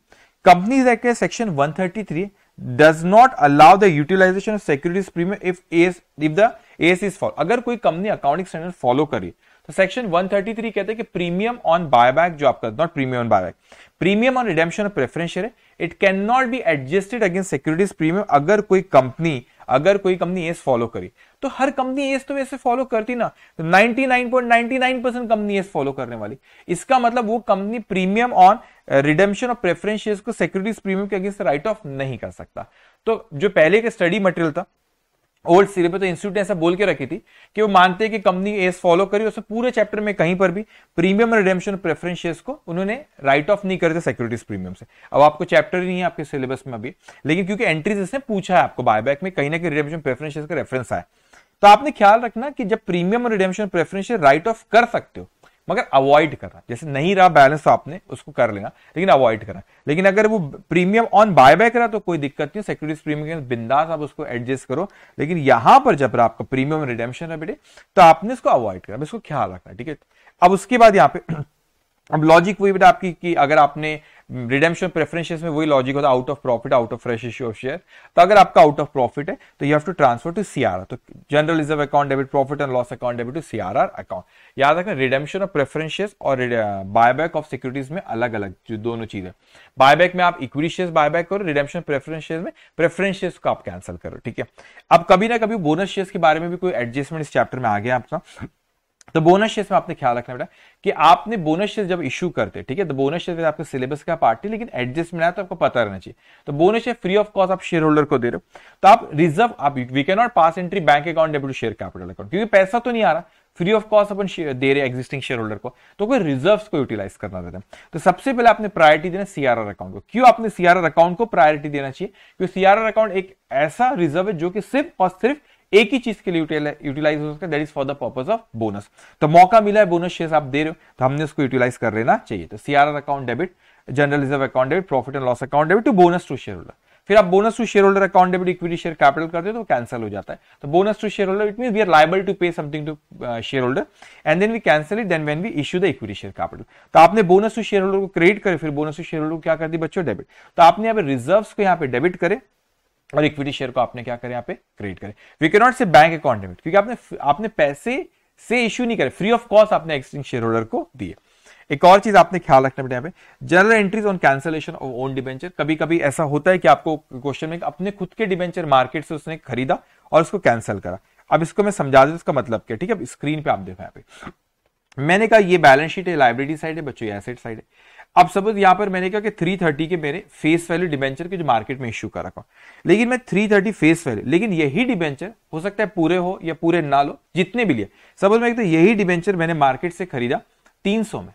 companies act section 133 does not allow the utilization of securities premium if AS if the AS is fall अगर कोई कंपनी अकाउंटिंग स्टैंडर्ड फॉलो करे तो सेक्शन 133 कहते हैं कि प्रीमियम ऑन बायबैक जो आपका not premium on buyback premium on redemption of preference share it can not be adjusted against securities premium अगर कोई कंपनी अगर कोई कंपनी एस फॉलो करी तो हर कंपनी एस तो वैसे फॉलो करती ना तो 99.99 परसेंट कंपनी एस फॉलो करने वाली इसका मतलब वो company premium on redemption of preference shares को सिक्योरिटीज प्रीमियम के अगेंस्ट राइट ऑफ नहीं कर सकता तो जो पहले का स्टडी मटेरियल था ओल्ड सिरे पे तो इंस्टीट्यूट ने ऐसा बोल के रखी थी कि वो मानते हैं कि कंपनी एस फॉलो करी उसमें पूरे चैप्टर में कहीं पर भी प्रीमियम रिडेम्पशन प्रेफरेंस शेयर्स को उन्होंने राइट ऑफ नहीं करते सिक्योरिटीज प्रीमियम से अब आपको चैप्टर ही नहीं है आपके सिलेबस में अभी लेकिन क्योंकि एंट्रीज इसने पूछा है आपको बायबैक में कहीं ना कहीं रिडेम्पशन प्रेफरेंस शेयर का रेफरेंस आया तो आपने ख्याल रखना कि जब प्रीमियम और रिडेमशन प्रेफरेंस राइट ऑफ कर सकते हो मगर अवॉइड करना जैसे नहीं रहा बैलेंस आपने उसको कर लेना लेकिन अवॉइड करना लेकिन अगर वो प्रीमियम ऑन बाय बाय करा तो कोई दिक्कत नहीं सिक्योरिटीज प्रीमियम बिंदास आप उसको एडजस्ट करो लेकिन यहां पर जब आपका प्रीमियम रिडेमशन है बेटे तो आपने इसको अवॉइड करना इसको ख्याल रखना ठीक है अब उसके बाद यहाँ पे अब लॉजिक वही बेटा आपकी कि अगर आपने रिडेम्पशन प्रेफरेंसेस में वही लॉजिक होता है out of profit out of fresh issue of share तो अगर आपका आउट ऑफ प्रॉफिट है तो you have to transfer to CR तो general reserve account debit profit and loss account debit to CRR account याद रखना रिडेम्पशन ऑफ प्रेफरेंसेस और buyback of securities में अलग अलग जो दोनों चीजें बायबैक में आप इक्विटी शेयर बायबैक करो रिडेम्पशन प्रेफरेंसेस में प्रेफरेंस शेयर को आप कैंसिल करो ठीक है अब कभी ना कभी बोनस शेयर के बारे में भी कोई एडजस्टमेंट इस चैप्टर में आ गया आपका तो बोनस शेयर में आपने ख्याल रखना बेटा कि आपने बोनस शेयर जब इशू करते ठीक है तो बोनस शेयर आपके सिलेबस का पार्ट लेकिन एडजस्टमेंट आया तो आपको पता रहना चाहिए तो bonus share free of cost आप शेयर होल्डर को दे रहे हो तो आप रिजर्व आप we can not pass entry bank account debit share capital account क्योंकि पैसा तो नहीं आ रहा फ्री ऑफ कॉस्ट अपन दे रहे एक्जिस्टिंग शेयर होल्डर को तो कोई रिजर्व को यूटिलाइज करना देता है तो सबसे पहले आपने प्रायोरिटी देना सीआरआर अकाउंट को क्यों आपने सीआरआर अकाउंट को प्रायोरिटी देना चाहिए क्योंकि सीआरआर अकाउंट एक ऐसा रिजर्व है जो कि सिर्फ और सिर्फ एक ही चीज के लिए यूटिलाइज हो सकता है that is for the purpose of bonus तो मौका मिला है बोनस शेयर आप दे रहे हो तो हमने उसको यूटिलाइज कर लेना चाहिए तो CRR account debit general reserve account debit profit and loss account debit to bonus to share holder फिर आप bonus to share holder account debit equity share capital करते हो तो कैंसिल हो जाता है तो bonus to share holder it mean we are liable to pay something to share holder and then we cancel it then when we issue the equity share capital तो आपने bonus to share holder को credit करे फिर bonus to share holder को क्या कर दी बच्चों debit तो आपने यहाँ पे रिजर्व को यहाँ पे डेबिट करे और इक्विटी शेयर को आपने क्या करें यहाँ पे क्रिएट करें वी के नॉट से बैंक अकाउंट डेबिट क्योंकि आपने आपने पैसे से इश्यू नहीं करे फ्री ऑफ कॉस्ट आपने एक्सटिंग शेयर होल्डर को दिए एक और चीज आपने ख्याल रखना बेटा यहाँ पे general entries on cancellation of own debenture कभी कभी ऐसा होता है कि आपको क्वेश्चन में अपने खुद के डिबेंचर मार्केट से उसने खरीदा और उसको कैंसिल करा अब इसको मैं समझा दू इसका मतलब क्या ठीक है स्क्रीन पे आप देखो यहाँ पे मैंने कहा ये बैलेंस शीट है लाइब्रेरी साइड है बच्चों एसेट साइड है अब सपोज यहां पर मैंने कहा कि थर्टी के मेरे फेस वैल्यू डिबेंचर के जो मार्केट में इश्यू कर रखा लेकिन मैं थ्री थर्टी फेस वैल्यू लेकिन यही डिबेंचर हो सकता है पूरे हो या पूरे ना लो जितने भी लिए सपोज मैं तो यही डिबेंचर मैंने मार्केट से खरीदा सौ में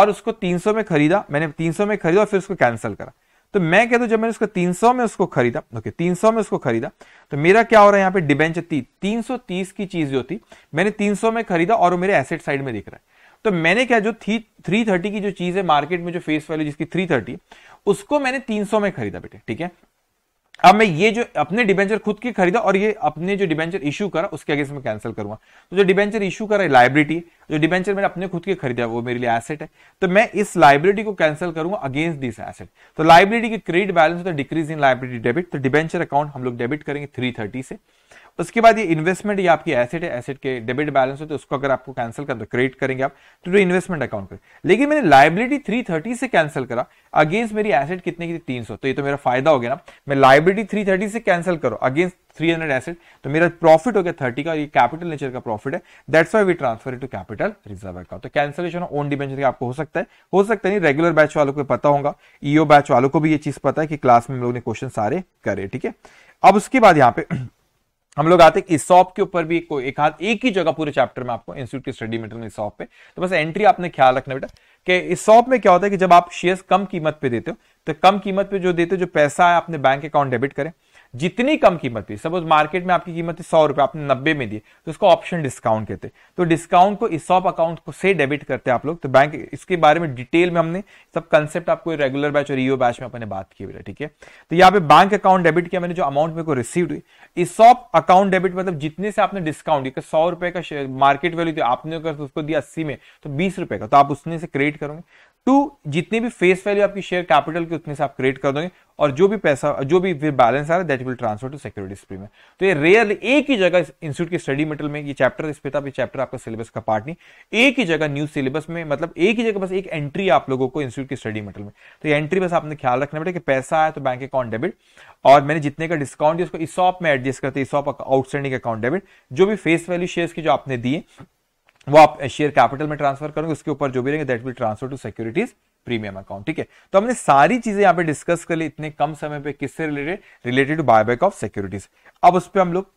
और उसको सौ में खरीदा मैंने सौ में खरीदा और फिर उसको कैंसिल करा तो मैं कहता हूं जब मैंने उसको तीन में उसको खरीदा ओके सौ में उसको खरीदा तो मेरा क्या हो रहा है यहाँ पे डिबेंचर तीन सौ तीस की चीज जो थी मैंने सौ में खरीदा और वो मेरे एसेट साइड में दिख रहा है तो मैंने क्या जो थी थ्री थर्टी की जो चीज है मार्केट में जो फेस वैल्यू जिसकी थ्री थर्टी उसको मैंने तीन सौ में खरीदा बेटे ठीक है अब मैं ये जो अपने डिबेंचर खुद की खरीदा और ये अपने जो डिबेंचर इशू करा उसके अगेंस्ट मैं कैंसिल करूंगा तो जो डिबेंचर इशू करा है लाइब्रिटी जो डिबेंचर मैंने अपने खुद के खरीदा वो मेरे लिए एसेट है तो मैं इस लाइब्रिटी को कैंसिल करूंगा अगेंस्ट दिस एसेट तो लाइब्रिटी के क्रेडिट बैलेंस होता है डिक्रीज इन लाइब्रिटी डेबिट तो डिबेंचर अकाउंट तो हम लोग डेबिट करेंगे थ्री से उसके बाद ये इन्वेस्टमेंट ये आपकी एसेट है एसेट के डेबिट बैलेंस हो तो उसको अगर आपको कैंसिल कर दो क्रेडिट करेंगे आप तो जो इन्वेस्टमेंट अकाउंट करें लेकिन मैंने लाइबिलिटी थ्री थर्टी से कैंसिल करा अगेंस्ट मेरी एसेट कितने की थी तीन सौ तो ये तो मेरा फायदा हो गया ना मैं लाइबिलिटी थ्री थर्टी से कैंसिल करो अगेंस्ट थ्री हंड्रेड एसेट तो मेरा प्रॉफिट हो गया थर्टी का ये कैपिटल नेचर का प्रॉफिट है that's why we transfer to capital reserve account तो कैंसिलेशन ऑन डिबेंचर आपको हो सकता है हो सकता है नहीं रेगुलर बैच वालों को पता होगा ईओ e बैच वालों को भी ये चीज पता है कि क्लास में हम लोग ने क्वेश्चन सारे करे ठीक है अब उसके बाद यहाँ पे हम लोग आते हैं इसॉप के ऊपर भी को एक हाथ एक ही जगह पूरे चैप्टर में आपको इंस्टीट्यूट की स्टडी मटेरियल इसॉप पे तो बस एंट्री आपने ख्याल रखना बेटा कि इसॉप में क्या होता है कि जब आप शेयर्स कम कीमत पे देते हो तो कम कीमत पे जो देते हो जो पैसा है आपने बैंक अकाउंट डेबिट करें जितनी कम कीमत थी सपोज मार्केट में आपकी कीमत सौ रुपए आपने नब्बे में दी तो उसको ऑप्शन डिस्काउंट कहते हैं तो डिस्काउंट को इस अकाउंट को से डेबिट करते हैं आप लोग तो बैंक इसके बारे में डिटेल में हमने सब कंसेप्ट आपको रेगुलर बैच और ईओ बैच में अपने बात की ठीक है तो यहाँ पे बैंक अकाउंट डेबिट किया मैंने जो अमाउंट मेरे को रिसीव हुई इस अकाउंट डेबिट मतलब जितने से आपने डिस्काउंट सौ रुपए का मार्केट वैल्यू थी आपने उसको दिया अस्सी में तो बीस रुपए का तो आप उसने से क्रेडिट करोगे टू जितने भी फेस वैल्यू आपकी शेयर कैपिटल के उतने से आप क्रिएट कर दोगे और जो भी पैसा जो भी बैलेंस आ रहा है that will transfer to security में तो ये रेयर एक ही जगह इंस्टीट्यूट की स्टडी मेटल में ये चैप्टर इस पे था चैप्टर आपका सिलेबस का पार्ट नहीं एक ही जगह न्यू सिलेबस में मतलब एक ही जगह बस एक एंट्री आप लोगों को इंस्टीट्यूट की स्टडी मेटल में तो ये एंट्री बस आपने ख्याल रखना पड़ेगा कि पैसा आया तो बैंक अकाउंट डेबिट और मैंने जितने का डिस्काउंट दिया उसको ईसॉप में एडजस्ट करते ईसॉप आउटस्टैंडिंग अकाउंट डेबिट जो भी फेस वैल्यू शेयर की जो आपने दिए वो आप शेयर कैपिटल में ट्रांसफर करोगे उसके ऊपर जो भी रहेंगे that will transfer to securities premium account ठीक है तो हमने सारी चीजें यहाँ पे डिस्कस कर ली इतने कम समय पे किससे related related to back of securities अब उस पर हम लोग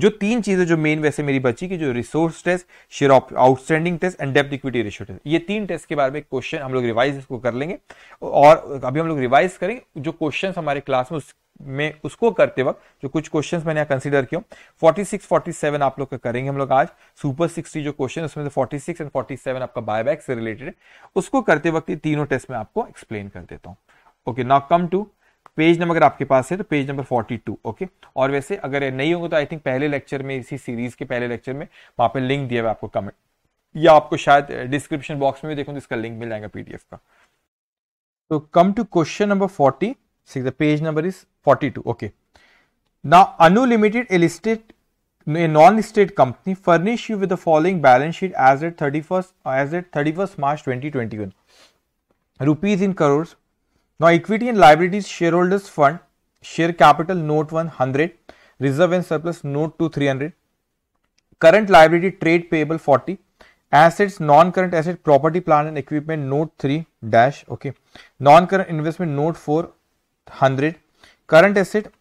जो तीन चीजें जो मेन वैसे मेरी बची की जो resource test share of outstanding test and depth equity ratio test ये तीन टेस्ट के बारे में क्वेश्चन हम लोग रिवाइज इसको कर लेंगे और अभी हम लोग रिवाइज करेंगे जो क्वेश्चन हमारे क्लास में उस में उसको करते वक्त जो कुछ क्वेश्चन मैंने यहाँ कंसिडर किया 46, 47 आप लोग का करेंगे हम लोग आज सुपर 60 जो क्वेश्चन उसमें से 46 एंड 47 आपका बायबैक से रिलेटेड है उसको करते वक्त ये तीनों टेस्ट में आपको एक्सप्लेन कर देता हूँ okay now come to page number अगर आपके पास है तो पेज नंबर 42 ओके और वैसे अगर नहीं होंगे तो आई थिंक पहले लेक्चर में इसी सीरीज के पहले लेक्चर में वहां पे लिंक दिया हुआ आपको कमेंट या आपको शायद डिस्क्रिप्शन बॉक्स में भी देखो तो इसका लिंक मिल जाएगा पीडीएफ का तो come to question number forty six the page number is 42 okay now anu limited listed a non-listed company furnish you with the following balance sheet as at 31st as at 31st March 2021 rupees in crores now equity and liabilities shareholders fund share capital note 100 reserve and surplus note 2 300 current liability trade payable 40 assets non-current asset property plant and equipment note 3 dash okay non-current investment note 400 Current asset,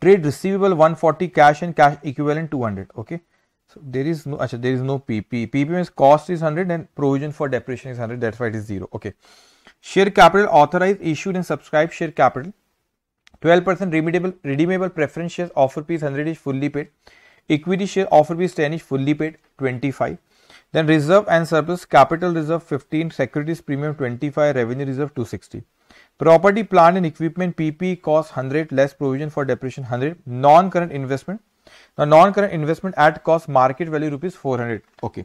trade receivable 140 cash and cash equivalent 200. Okay. So there is no actually there is no PP. PP means cost is 100 and provision for depreciation is 100. That's why it is zero. Okay. Share capital authorized, issued and subscribed share capital. 12% redeemable, redeemable preference shares offer fee 100 is fully paid. Equity share offer fee 10 is fully paid 25. Then reserve and surplus capital reserve 15, securities premium 25, revenue reserve 260. Property plant and equipment PP cost hundred less provision for depreciation hundred non current investment non current investment at cost market value rupees four hundred okay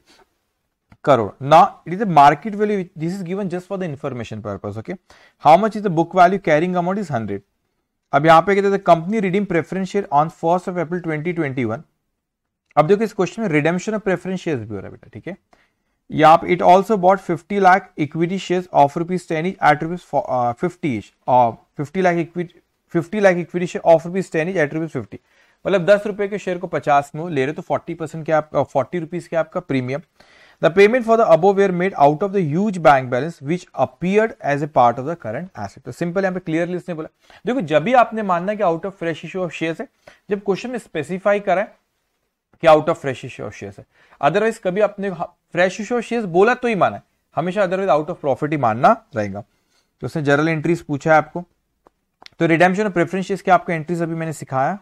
crore ना it is a market value this is given just for the information purpose okay how much is the book value carrying amount is hundred अब यहाँ पे कहते हैं company redeem preference share on first of April one अब देखो इस question में redemption of preference share भी हो रहा है बेटा ठीक है या it also bought 50 lakh equity shares of rupees ten is at rupees fifty fifty lakh equity fifty lakh equity share of rupees ten is at rupees fifty मतलब दस रुपए के शेयर को पचास में ले रहे तो फोर्टी परसेंट uh, के आपका फोर्टी रुपीज के आपका premium the payment for the above were made out of the huge bank balance which appear as a part of the current asset तो सिंपल यहाँ पे क्लियरली इसने बोला देखो जब भी आपने मानना कि out of fresh issue of share है जब क्वेश्चन में स्पेसिफाई करा है कि out of fresh issue shares है अदरवाइज कभी आपने फ्रेश इश्यू शेयर्स बोला तो ही माना है हमेशा अदरवाइज आउट ऑफ प्रॉफिट ही मानना रहेगा तो उसने जनरल एंट्रीज पूछा है आपको तो रिडेम्पशन और प्रेफरेंस शेयर्स के आपको एंट्रीज अभी मैंने सिखाया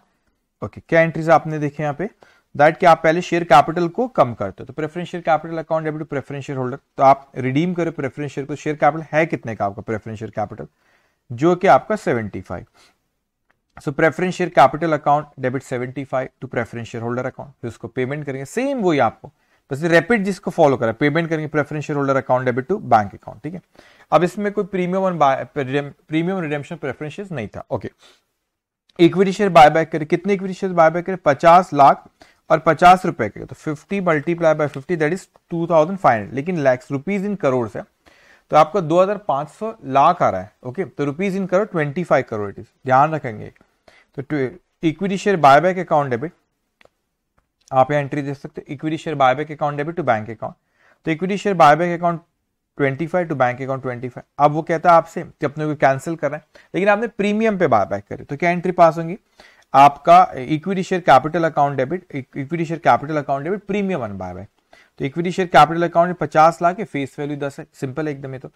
ओके क्या एंट्रीज आपने देखे यहाँ पे दैट कि आप पहले शेयर कैपिटल को कम करते हो तो preference share capital account debit preference share holder तो आप रिडीम करो प्रेफरेंस शेयर को शेयर कैपिटल है कितने का आपका प्रेफरेंस शेयर कैपिटल जो कि आपका seventy five so preference share capital account debit 75 to preference share holder account फिर उसको पेमेंट करेंगे सेम वही आपको बस रेपिड जिसको फॉलो करें पेमेंट करेंगे preference share holder account debit to bank account ठीक है अब इसमें कोई premium premium redemption preference share नहीं था ओके इक्विटी शेयर बैक करें कितने इक्विटी शेयर बैक करें पचास लाख और पचास रुपए के तो fifty multiply by fifty that is two thousand five hundred लेकिन लैक्स रुपीज इन करोड़ है तो आपका सौ लाख आ रहा है ओके तो rupees in crore twenty five crore it is ध्यान रखेंगे तो equity share buyback account debit आप यहाँ एंट्री दे सकते हो equity share buyback account debit to bank account तो equity share buyback account twenty five to bank account twenty five अब वो कहता है आपसे कि अपने को कैंसिल कर रहे हैं लेकिन आपने प्रीमियम पे बाय बैक करे तो क्या एंट्री पास होंगी आपका equity share capital account debit equity share capital account debit premium buy back तो इक्विटी शेयर कैपिटल अकाउंट पचास लाख है फेस वैल्यू दस है सिंपल एकदम ये तो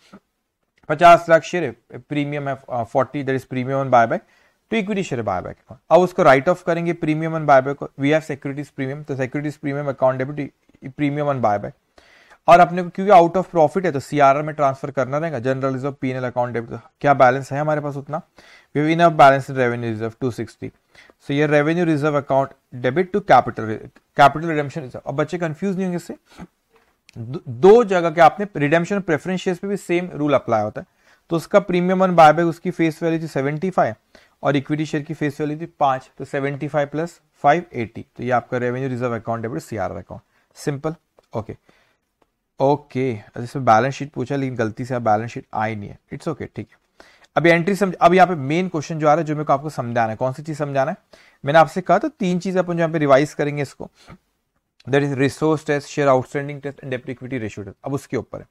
पचास लाख शेयर प्रीमियम है forty that is premium buy back तो इक्विटी शेयर बायबैक अकाउंट अब उसको राइट ऑफ करेंगे premium and buyback we have securities premium तो securities premium account debit premium and buyback और अपने को क्योंकि आउट ऑफ प्रॉफिट है तो सी में ट्रांसफर करना रहेगा general reserve P N L account debit क्या बैलेंस है हमारे पास उतना we in balance in revenue reserve two sixty so ये revenue reserve account debit to capital capital redemption reserve अब बच्चे कंफ्यूज नहीं होंगे इससे दो जगह के आपने रिडेम्पशन प्रेफरेंस शेयर्स पे भी सेम रूल अप्लाई होता है तो उसका प्रीमियम ऑन बायबैक उसकी फेस वैल्यू थी सेवेंटी फाइव और इक्विटी शेयर की फेस वैल्यू थी पांच तो seventy five plus five eighty तो ये आपका revenue reserve account debit C R account simple okay okay इसमें बैलेंस शीट पूछा लेकिन गलती से आप बैलेंस शीट आई नहीं है इट्स ओके ठीक है अभी एंट्री समझ अब यहाँ पे मेन क्वेश्चन जो आ रहा है जो मेरे को आपको समझाना है कौन सी चीज समझाना है मैंने आपसे कहा था तीन चीज अपन यहाँ पे रिवाइज करेंगे इसको that is resource test share outstanding test and डेप्ट इक्विटी रेशियो टेस्ट अब उसके ऊपर है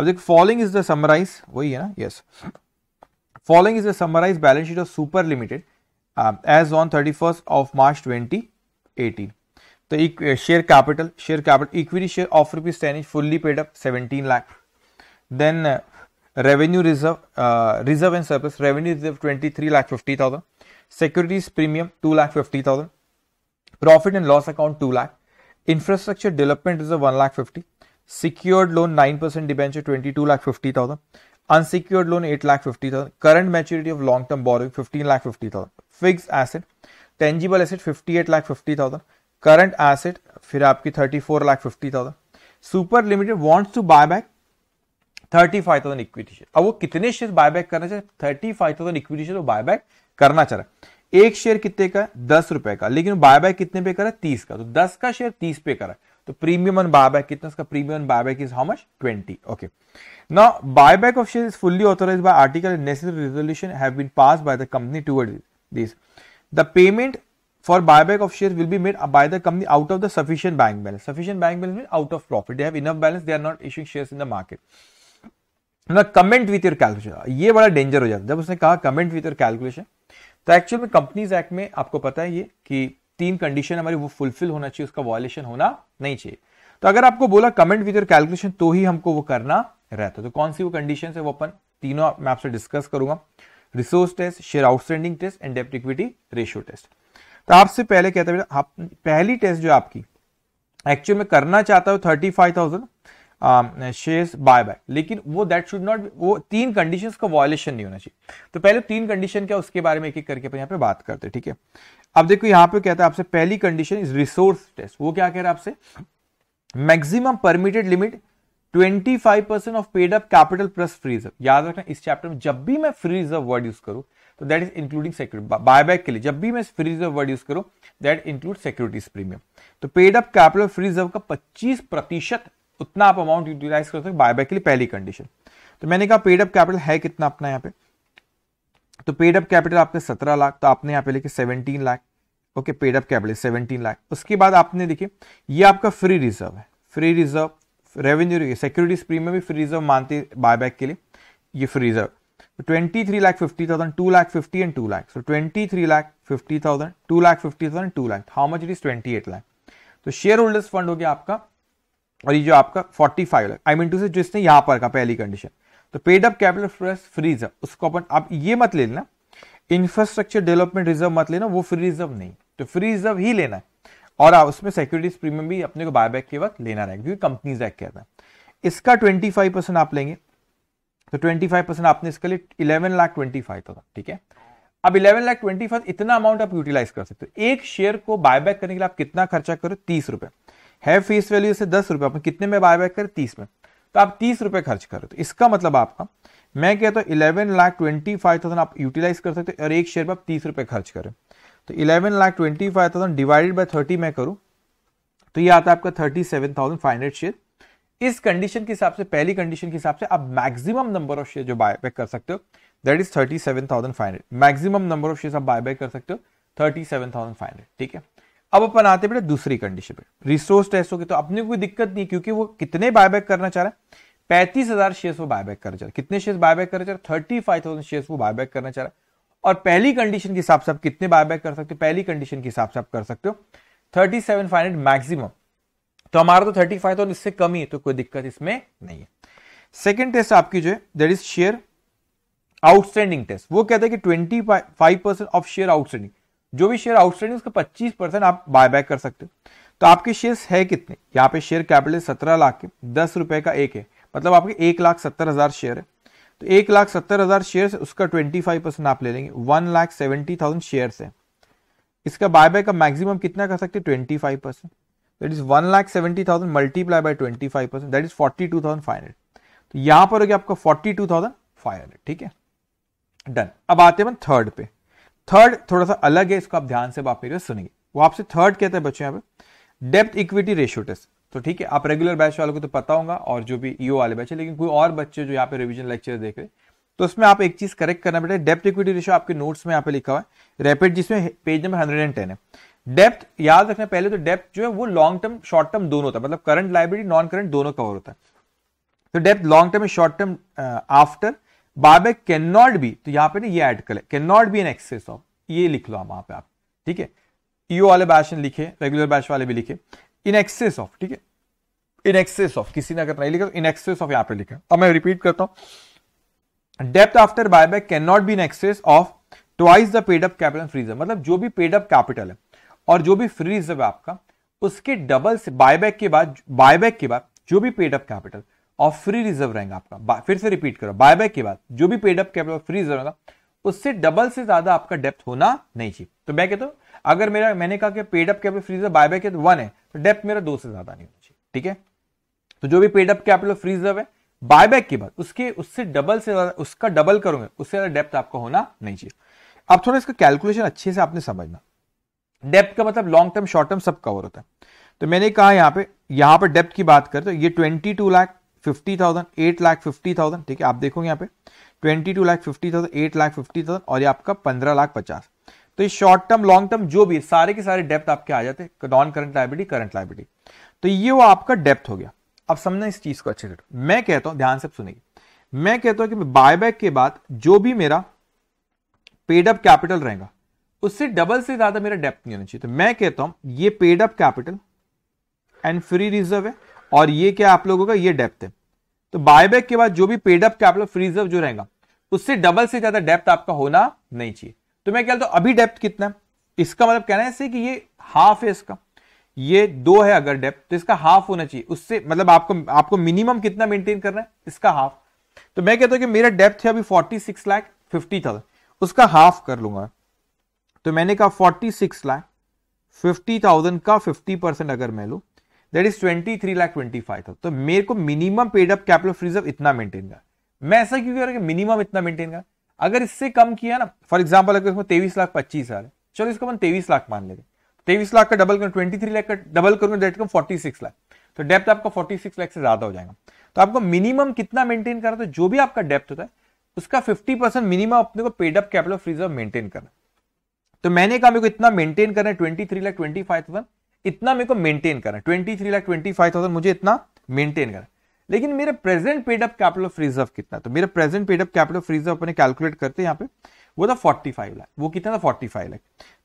अब देखो फॉलोइंग इज द समराइज वही है ना yes yes. Following is a summarized balance sheet of Super Limited uh, as on 31st of March 2018. The uh, share capital, share capital, equity share of rupees 10 is fully paid up 17 lakh. Then uh, revenue reserve, uh, reserve and surplus, revenue reserve 23 lakh 50 thousand, securities premium 2 lakh 50 thousand, profit and loss account 2 lakh, infrastructure development reserve 1 lakh 50, secured loan 9% debenture 22 lakh 50 thousand, eight lakh fifty thousand current maturity of long term borrowing fifteen lakh fifty thousand fix asset tangible asset eight lakh thousand current asset फिर आपकी four lakh thousand super limited wants to buy back thousand equity share अब वो कितने share back करना चाहे thousand equity share back करना चाह रहा है एक शेयर कितने का दस रुपए का लेकिन बाय बैक कितने पे करा तीस का तो दस का शेयर तीस पे करा तो प्रीमियम ऑन बायबैक कितना इसका premium on buyback is how much twenty okay now buyback of share is fully authorise by article necessary resolution have been pass by the company toward this the payment for buyback of share will be made by the company out of the sufficient bank balance sufficient bank balance mean out of profit they have enough balance they are not issuing shares in the market ना comment with your calculation ये बड़ा danger हो जाता है जब उसने कहा comment with your calculation तो एक्चुअल में कंपनीज एक्ट में आपको पता है ये कि तीन कंडीशन हमारी वो फुलफिल होना चाहिए उसका वॉयलेशन होना नहीं चाहिए तो अगर आपको बोला कमेंट विद योर कैलकुलेशन तो ही हमको वो करना रहता है तो कौन सी वो कंडीशन है वो अपन तीनों मैं आपसे डिस्कस करूंगा resource test share outstanding test and डेप्ट इक्विटी रेशियो टेस्ट तो आपसे पहले कहता है आप पहली टेस्ट जो आपकी एक्चुअल में करना चाहता हूं thirty five thousand share buy buy लेकिन वो दैट शुड नॉट वो तीन कंडीशन का वॉयलेशन नहीं होना चाहिए तो पहले तीन कंडीशन क्या उसके बारे में एक एक करके अपन यहाँ पे बात करते हैं ठीक है अब देखो यहां पे कहता है आपसे पहली कंडीशन इज रिसोर्स टेस्ट वो क्या कह रहा है आपसे maximum permitted limit 25 percent of paid up capital plus free reserve याद रखना इस चैप्टर में जब भी मैं फ्री रिजर्व वर्ड यूज करूं तो that is including security buyback के लिए जब भी मैं फ्री रिजर्व वर्ड यूज करूं दैट इंक्लूड सिक्योरिटीज प्रीमियम तो paid up capital free reserve का 25 प्रतिशत उतना आप अमाउंट यूटिलाइज कर सकते बायबैक के लिए पहली कंडीशन तो मैंने कहा पेड अप कैपिटल है कितना अपना यहाँ पे तो पेड अप कैपिटल आपने सत्रह लाख तो आपने यहाँ पे लिखे seventeen lakh okay paid up capital seventeen lakh उसके बाद आपने देखिए ये आपका फ्री रिजर्व है free reserve revenue securities premium भी फ्री रिजर्व मानते बैक के लिए ये free reserve twenty three lakh fifty thousand two lakh fifty and two lakh so twenty three lakh fifty thousand two lakh fifty thousand two lakh how much it is twenty eight lakh तो share holders fund हो गया आपका और ये जो आपका forty five lakh I mean to say जिसने यहां पर का पहली कंडीशन तो paid up capital free reserve उसको अपन आप ये मत ले लेना इंफ्रास्ट्रक्चर डेवलपमेंट रिजर्व मत लेना वो फ्री रिजर्व नहीं तो फ्री रिजर्व ही लेना है और आप उसमें सिक्योरिटीज प्रीमियम भी अपने को बायबैक के वक्त लेना रहेगा क्योंकि कंपनीज एक्ट कहता है इसका ट्वेंटी फाइव परसेंट आप लेंगे तो ट्वेंटी फाइव परसेंट आपने इसके लिए इलेवन लाख ट्वेंटी फाइव था ठीक है अब इलेवन लाख ट्वेंटी फाइव इतना अमाउंट आप यूटिलाइज कर सकते हो एक शेयर को बायबैक करने के लिए आप कितना खर्चा करो तीस रुपए है फेस वैल्यू से दस रुपए अपन कितने में बायबैक करें तीस में तो आप तीस रुपए खर्च कर रहे हो तो इसका मतलब आपका मैं कहता हूं eleven lakh twenty five thousand आप यूटिलाइज कर सकते हो और एक शेयर पर आप तीस रुपए खर्च करें तो eleven lakh twenty five thousand divided by thirty मैं करूं तो ये आता है आपका thirty seven thousand five hundred share इस कंडीशन के हिसाब से पहली कंडीशन के हिसाब से आप मैक्सिमम नंबर ऑफ शेयर जो बाय बैक कर सकते हो that is thirty seven thousand five hundred maximum number of share आप बाय बैक कर सकते हो thirty seven thousand five hundred ठीक है अब अपन आते बेटा दूसरी कंडीशन पे रिसोर्स टेस्टों की तो अपने कोई दिक्कत नहीं क्योंकि वो कितने बायबैक करना चाह रहा है पैंतीस हजार शेयर वो बायबैक करना चाह रहा है कितने शेयर बायबैक करना चाह रहा है थर्टी फाइव थाउजेंड शेयर वो बायबैक करना चाह रहा है और पहली कंडीशन के हिसाब से आप कितने बायबैक कर सकते हो पहली कंडीशन के हिसाब से आप कर सकते हो thirty seven five hundred maximum तो हमारा तो थर्टी फाइव थाउजेंड इससे कम ही है तो कोई दिक्कत इसमें नहीं है सेकेंड टेस्ट आपकी जो है that is share outstanding test वो कहता है कि twenty five percent of share outstanding जो भी शेयर आउटस्टैंडिंग उसका पच्चीस परसेंट आप बायबैक कर सकते हो तो आपके शेयर है कितने यहाँ पे शेयर कैपिटल सत्रह लाख के दस रुपए का एक है मतलब आपके एक लाख सत्तर हजार शेयर है तो एक लाख सत्तर हजार शेयर उसका ट्वेंटी फाइव परसेंट आप ले लेंगे one lakh seventy thousand share है इसका बायबैक का मैक्सिमम कितना कर सकते twenty five percent that is one lakh seventy thousand multiply by twenty five percent that is forty two thousand five hundred तो यहां पर हो गया आपका forty two thousand five hundred ठीक है डन अब आते हैं थर्ड पे थर्ड थोड़ा सा अलग है इसको आप ध्यान से आप मेरे सुनेंगे वो आपसे थर्ड कहते हैं बच्चों यहाँ पे डेप्थ इक्विटी रेशियो टेस्ट तो ठीक है आप रेगुलर बैच वालों को तो पता होगा और जो भी ईओ e वाले बैच है लेकिन कोई और बच्चे जो यहाँ पे रिविजन लेक्चर देख रहे तो उसमें आप एक चीज करेक्ट करना बेटा डेप्थ इक्विटी रेशियो आपके नोट्स में यहाँ पे लिखा हुआ है रेपिड जिसमें page number hundred and ten है डेप्थ याद रखना पहले तो डेप्थ जो है वो लॉन्ग टर्म शॉर्ट टर्म दोनों होता है मतलब करंट लाइब्रेरी नॉन करंट दोनों कवर होता है तो डेप्थ long term short term after buyback can not be तो यहां पे ना ये ऐड कर can not be an excess of ये लिख लो वहां पे आप ठीक है ईओ e वाले बैच ने लिखे रेगुलर बैच वाले भी लिखे इन एक्सेस ऑफ ठीक है इन एक्सेस ऑफ किसी ने अगर नहीं लिखा तो इन एक्सेस ऑफ यहां पे लिखा अब मैं रिपीट करता हूं डेप्थ after buyback can not be in excess of twice the paid up capital free reserve मतलब जो भी पेड अप कैपिटल है और जो भी फ्री रिजर्व है आपका उसके डबल से बायबैक के बाद बायबैक के बाद जो भी पेड अप कैपिटल और फ्री रिजर्व रहेगा आपका फिर से रिपीट करो बाय बाय के बाद जो भी paid up capital free reserve रहेगा उससे डबल से ज्यादा आपका डेप्थ होना नहीं चाहिए तो मैं कहता हूं अगर मेरा मैंने कहा कि paid up capital free reserve by है तो वन है तो डेप्थ मेरा दो से ज्यादा नहीं होना चाहिए ठीक है तो जो भी paid up capital free reserve है बायबैक के बाद उसके उससे डबल से ज्यादा उसका डबल करोगे उससे ज्यादा डेप्थ आपका होना नहीं चाहिए अब थोड़ा इसका कैलकुलेशन अच्छे से आपने समझना डेप्थ का मतलब लॉन्ग टर्म शॉर्ट टर्म सब कवर होता है तो मैंने कहा यहाँ पे यहाँ पर डेप्थ की बात करें तो ये twenty two lakh fifty thousand eight lakh fifty thousand ठीक है आप देखोगे यहाँ पे twenty two lakh fifty thousand eight lakh fifty thousand और ये आपका पंद्रह लाख पचास तो ये शॉर्ट टर्म लॉन्ग टर्म जो भी सारे के सारे डेप्थ आपके आ जाते हैं non current liability current liability तो ये वो आपका डेप्थ हो गया अब समझना इस चीज को अच्छे से मैं कहता हूं ध्यान से सुनिए मैं कहता हूं कि बाय बैक के बाद जो भी मेरा पेडअप कैपिटल रहेगा उससे डबल से ज्यादा मेरा डेप्थ नहीं होना चाहिए तो मैं कहता हूं ये paid up capital and free reserve है और ये क्या आप लोगों का ये डेप्थ है तो बायबैक के बाद जो भी पेडअप कैपिटल फ्री रिजर्व जो रहेगा उससे डबल से ज्यादा डेप्थ आपका होना नहीं चाहिए तो मैं कहता हूं तो अभी डेप्थ कितना है इसका मतलब कहना है कि ये हाफ है इसका ये दो है अगर डेप्थ तो इसका हाफ होना चाहिए उससे मतलब आपको आपको मिनिमम कितना मेंटेन करना है इसका हाफ तो मैं कहता हूं कि मेरा डेप्थ है अभी forty six lakh fifty thousand उसका हाफ कर लूंगा तो मैंने कहा forty six lakh fifty thousand का फिफ्टी परसेंट अगर मैं लू that is twenty three lakh twenty five था तो मेरे को minimum paid up capital reserve इतना मेंटेन कर मैं ऐसा क्यों कह रहा मिनिमम इतना मेंटेन कर अगर इससे कम किया ना फॉर एग्जाम्पल अगर इसमें तेईस लाख पच्चीस हजार है चलो इसको मैं तेईस लाख मान लेते तेईस लाख का डबल करूँ ट्वेंटी थ्री लाख का डबल करूँ डेट कम फोर्टी सिक्स लाख तो डेप्थ आपका फोर्टी सिक्स लाख से ज्यादा हो जाएगा तो आपको मिनिमम कितना मेंटेन करना तो जो भी आपका डेप्थ होता है उसका फिफ्टी परसेंट मिनिमम अपने को paid up capital of reserve maintain करना तो मैंने कहा मेरे को इतना मेंटेन करना है twenty three lakh twenty five thousand इतना मेरे को मेंटेन करना है twenty three lakh twenty five thousand मुझे इतना मेंटेन करना है लेकिन मेरे present paid up capital of reserve कितना है? तो मेरे present paid up capital of reserve अपने कैलकुलेट करते हैं यहाँ पे वो था फोर्टी फाइव लाख वो कितना था फोर्टी फाइव लाख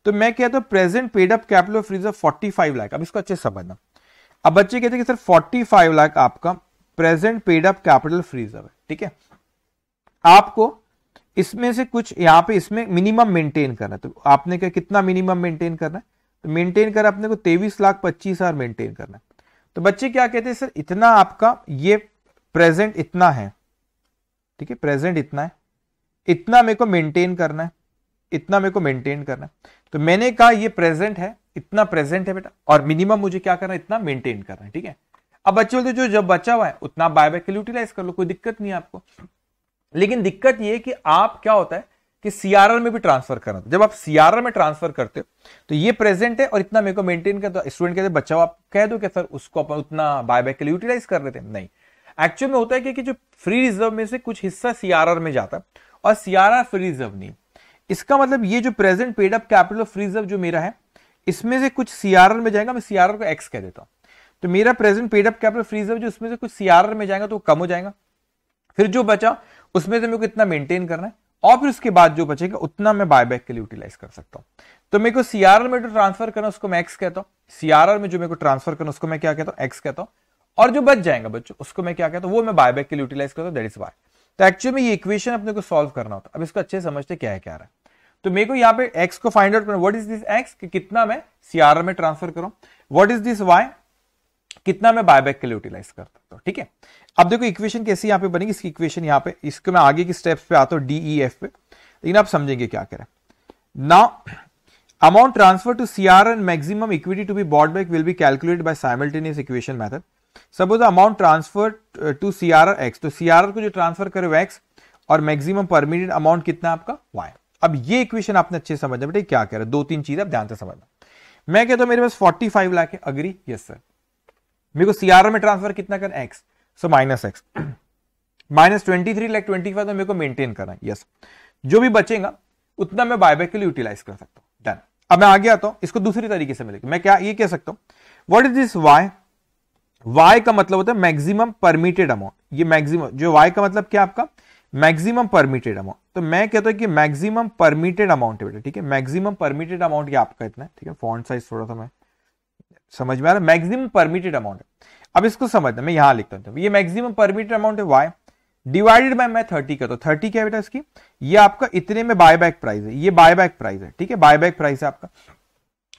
तो मैं कहता हूँ present paid up capital of reserve forty five lakh अब इसको अच्छे समझना अब बच्चे कहते हैं कि सर फोर्टी फाइव लाख आपका present paid up capital of reserve है ठीक है आपको इसमें से कुछ यहाँ पे इसमें मिनिमम मेंटेन करना है तो आपने क्या कितना मिनिमम मेंटेन करना है तो मेंटेन कर अपने को तेईस लाख पच्चीस हजार मेंटेन करना तो बच्चे क्या कहते हैं सर इतना आपका ये प्रेजेंट इतना है ठीक है प्रेजेंट इतना है इतना मेरे को मेंटेन करना है इतना मेरे को मेंटेन करना है तो मैंने कहा ये प्रेजेंट है इतना प्रेजेंट है बेटा और मिनिमम मुझे क्या करना है इतना मेंटेन करना है ठीक है अब बच्चे बोलते जो जब बचा हुआ है उतना बाय बाय के लिए यूटिलाइज कर लो कोई दिक्कत नहीं है आपको लेकिन दिक्कत ये कि आप क्या होता है कि सीआरआर में भी ट्रांसफर करना था तो जब आप सीआरआर में ट्रांसफर करते हो तो ये प्रेजेंट है और इतना मेरे को मेंटेन कर तो स्टूडेंट कहते बच्चा आप कह दो कि सर उसको अपन उतना बाय बैक के लिए यूटिलाइज कर रहे थे नहीं एक्चुअल में होता है कि, कि जो फ्री रिजर्व में से कुछ हिस्सा सीआरआर में जाता और सीआरआर फ्री रिजर्व नहीं इसका मतलब ये जो present paid up capital of free reserve जो मेरा है इसमें से कुछ सीआरआर में जाएगा मैं सीआरआर को एक्स कह देता हूँ तो मेरा present paid up capital free reserve जो उसमें से कुछ सीआरआर में जाएगा तो कम हो जाएगा फिर जो बचा उसमें से मेरे को इतना मेंटेन करना है और फिर उसके बाद जो बचेगा उतना मैं बायबैक के लिए यूटिलाइज कर सकता हूं तो मेरे को सीआरआर में जो ट्रांसफर करना उसको मैं एक्स कहता हूं सीआरआर में जो मेरे को ट्रांसफर करना उसको मैं क्या कहता हूं एक्स कहता हूं और जो बच जाएगा बच्चों उसको मैं क्या कहता हूं वो मैं बायबैक के लिए यूटिलाइज करता हूं दैट इज वाई तो एक्चुअली में ये इक्वेशन अपने को सॉल्व करना होता है अब इसको अच्छे समझते क्या है क्या रहा है तो मेरे को यहाँ पे x को फाइंड आउट करना व्हाट इज दिस x कि कितना मैं सीआरआर में ट्रांसफर करूं व्हाट इज दिस y कितना मैं बायबैक के लिए यूटिलाइज कर सकता हूं ठीक है अब देखो इक्वेशन कैसी यहां पे बनेगी इसकी इक्वेशन यहां पे इसको मैं आगे की स्टेप्स पे आता हूं डी ई एफ पे लेकिन आप समझेंगे क्या करें ना amount transfer to C R and maximum equity to be bought back will be calculate by simultaneous equation method suppose amount transfer to C R R X तो सी आर आर को जो ट्रांसफर करे x और maximum permitted amount कितना आपका Y अब ये equation आपने अच्छे समझना बेटा क्या कह रहे दो तीन चीज आप ध्यान से समझना मैं कहता हूं मेरे पास फोर्टी फाइव लाख है अग्री यस सर मेरे को सीआरआर में ट्रांसफर कितना कर X so minus X minus twenty three lakh twenty five तो मेरे को मेंटेन करना है यस जो भी बचेगा उतना मैं बायबैक के लिए यूटिलाइज कर सकता हूं डन अब मैं आगे आता हूं इसको दूसरी तरीके से मिलेगी मैं क्या ये कह सकता हूं what is this Y Y का मतलब होता है मैक्सिमम परमिटेड अमाउंट ये मैक्सिमम जो वाई का मतलब क्या आपका मैक्सिमम परमिटेड अमाउंट तो मैं कहता हूं कि मैक्सिमम परमिटेड अमाउंट है बेटा ठीक है मैक्सिमम परमिटेड अमाउंट ये आपका इतना है ठीक है फॉन्ट साइज थोड़ा सा मैं समझ में आ रहा है मैक्सिमम परमिटेड अमाउंट है अब इसको समझना मैं यहां लिखता हूं तो ये मैक्सिमम परमिटेड अमाउंट है वाई डिवाइडेड बाय मैं थर्टी का तो थर्टी क्या बेटा इसकी ये आपका इतने में बाय बैक प्राइस है ये बाय बैक प्राइस है ठीक है बाय बैक प्राइस है आपका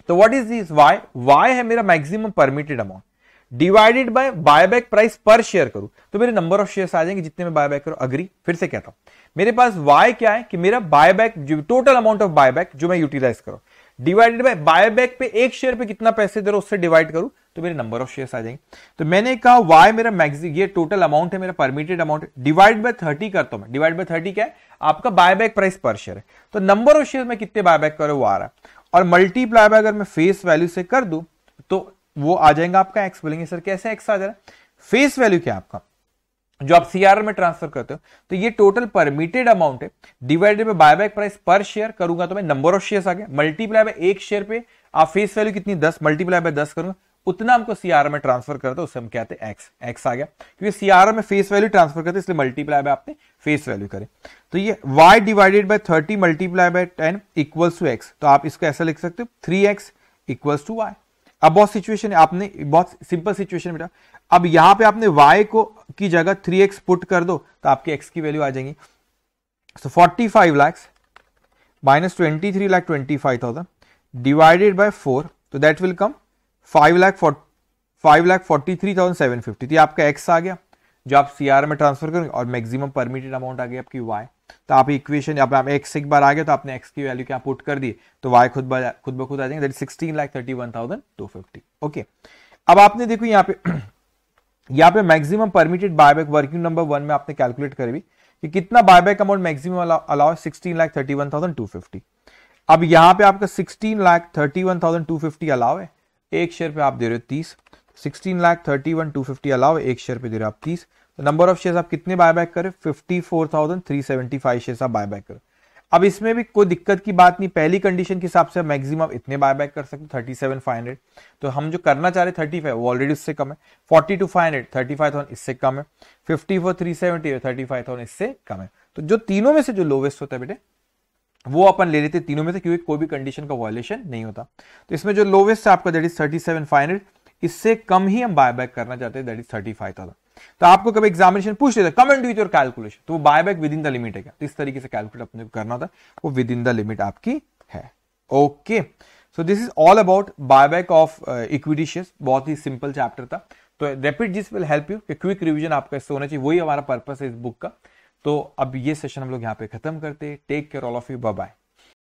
तो what is this Y Y है मेरा maximum permitted amount divided by by back price पर शेयर करूं तो मेरे नंबर ऑफ शेयर आ जाएंगे जितने में बैक करो अग्री फिर से कहता हूं मेरे पास वाई क्या है कि मेरा buy back total amount of buy back जो मैं यूटिलाइज करूं डिवाइडेड बाय बायबैक पे एक शेयर पे कितना पैसे दे रहे हो उससे डिवाइड करूं तो मेरे नंबर ऑफ शेयर्स आ जाएंगे तो मैंने कहा वाई मेरा मैक्सिम ये टोटल अमाउंट है मेरा permitted amount divide by thirty करता हूं मैं डिवाइड बाय थर्टी क्या है आपका बायबैक प्राइस पर शेयर है तो नंबर ऑफ शेयर में कितने बायबैक करो वो आ रहा है और मल्टीप्लाई बाय अगर मैं फेस वैल्यू से कर दू तो वो आ जाएगा आपका एक्स बोलेंगे सर कैसे एक्स आ जा रहा है फेस वैल्यू क्या आपका जो आप सीआरआर में ट्रांसफर करते हो तो ये टोटल परमिटेड अमाउंट है डिवाइडेड बाय बायबैक प्राइस पर शेयर करूंगा तो मैं नंबर ऑफ शेयर्स आ गया मल्टीप्लाई बाय एक शेयर पे आप फेस वैल्यू कितनी दस मल्टीप्लाई बाय दस करूंगा उतना हमको सीआर में ट्रांसफर करता है उससे हम कहते हैं एक्स एक्स आ गया क्योंकि सीआर में फेस वैल्यू ट्रांसफर करते हैं इसलिए मल्टीप्लाई बाय आपने फेस वैल्यू करें तो ये Y divided by thirty multiply by ten equals to X तो आप इसको ऐसा लिख सकते हो three X equals to Y अब बहुत सिचुएशन है आपने बहुत सिंपल सिचुएशन बेटा अब यहां पे आपने y को की जगह 3x पुट कर दो तो आपके x की वैल्यू आ जाएगी so forty five lakhs minus twenty three lakh twenty five thousand divided by four तो that will come five lakh five lakh forty three thousand seven fifty थी आपका एक्स आ गया जो आप सी में ट्रांसफर करेंगे और मैक्सिमम परमिटेड अमाउंट आ गया आपकी वाई तो आप इक्वेशन आप, आप एक्स एक बार आ गया तो आपने एक्स की वैल्यू क्या पुट कर दी तो वाई खुद खुद ब खुद आ जाएंगे that sixteen lakh thirty one thousand two fifty okay अब आपने देखो यहाँ पे यहाँ पे maximum permitted buyback working number one में आपने कैलकुलेट करी भी कि कितना buyback amount maximum allow sixteen lakh thirty one thousand two fifty अब यहाँ पे आपका sixteen lakh thirty one thousand two fifty allow है एक शेयर पे आप दे रहे हो तीस sixteen lakh thirty one to fifty allow एक शेयर पे दे रहे हो आप तीस नंबर ऑफ शेयर आप कितने बायबैक करें fifty four thousand three seventy five share आप बायबैक करें अब इसमें भी कोई दिक्कत की बात नहीं पहली कंडीशन के हिसाब से मैक्सिमम इतने बाय बैक कर सकते थर्टी सेवन फाइव हंड्रेड तो हम जो करना चाह रहे थर्टी फाइव वो ऑलरेडी उससे कम है forty two five hundred thirty five thousand इससे कम है fifty four three seventy thirty five thousand इससे कम है तो जो तीनों में से जो लोवेस्ट होता है बेटे वो अपन ले लेते तीनों में से क्योंकि कोई भी कंडीशन का वॉयलेशन नहीं होता तो इसमें जो लोवेस्ट है आपका that is thirty seven five hundred इससे कम ही हम बाय बैक करना चाहते हैं that is thirty five thousand तो आपको कभी एग्जामिनेशन पूछ लेता कमेंट विथ योर कैलकुलेशन तो वो buyback within the limit है क्या तो इस तरीके से कैलकुलेट अपने को करना था वो विद इन द लिमिट आपकी है okay so this is all about buyback of equity shares बहुत ही सिंपल चैप्टर था तो रेपिड जिस will help you quick revision आपका इससे होना चाहिए वही हमारा पर्पस है इस बुक का तो अब ये सेशन हम लोग यहाँ पे खत्म करते हैं take care all of you bye bye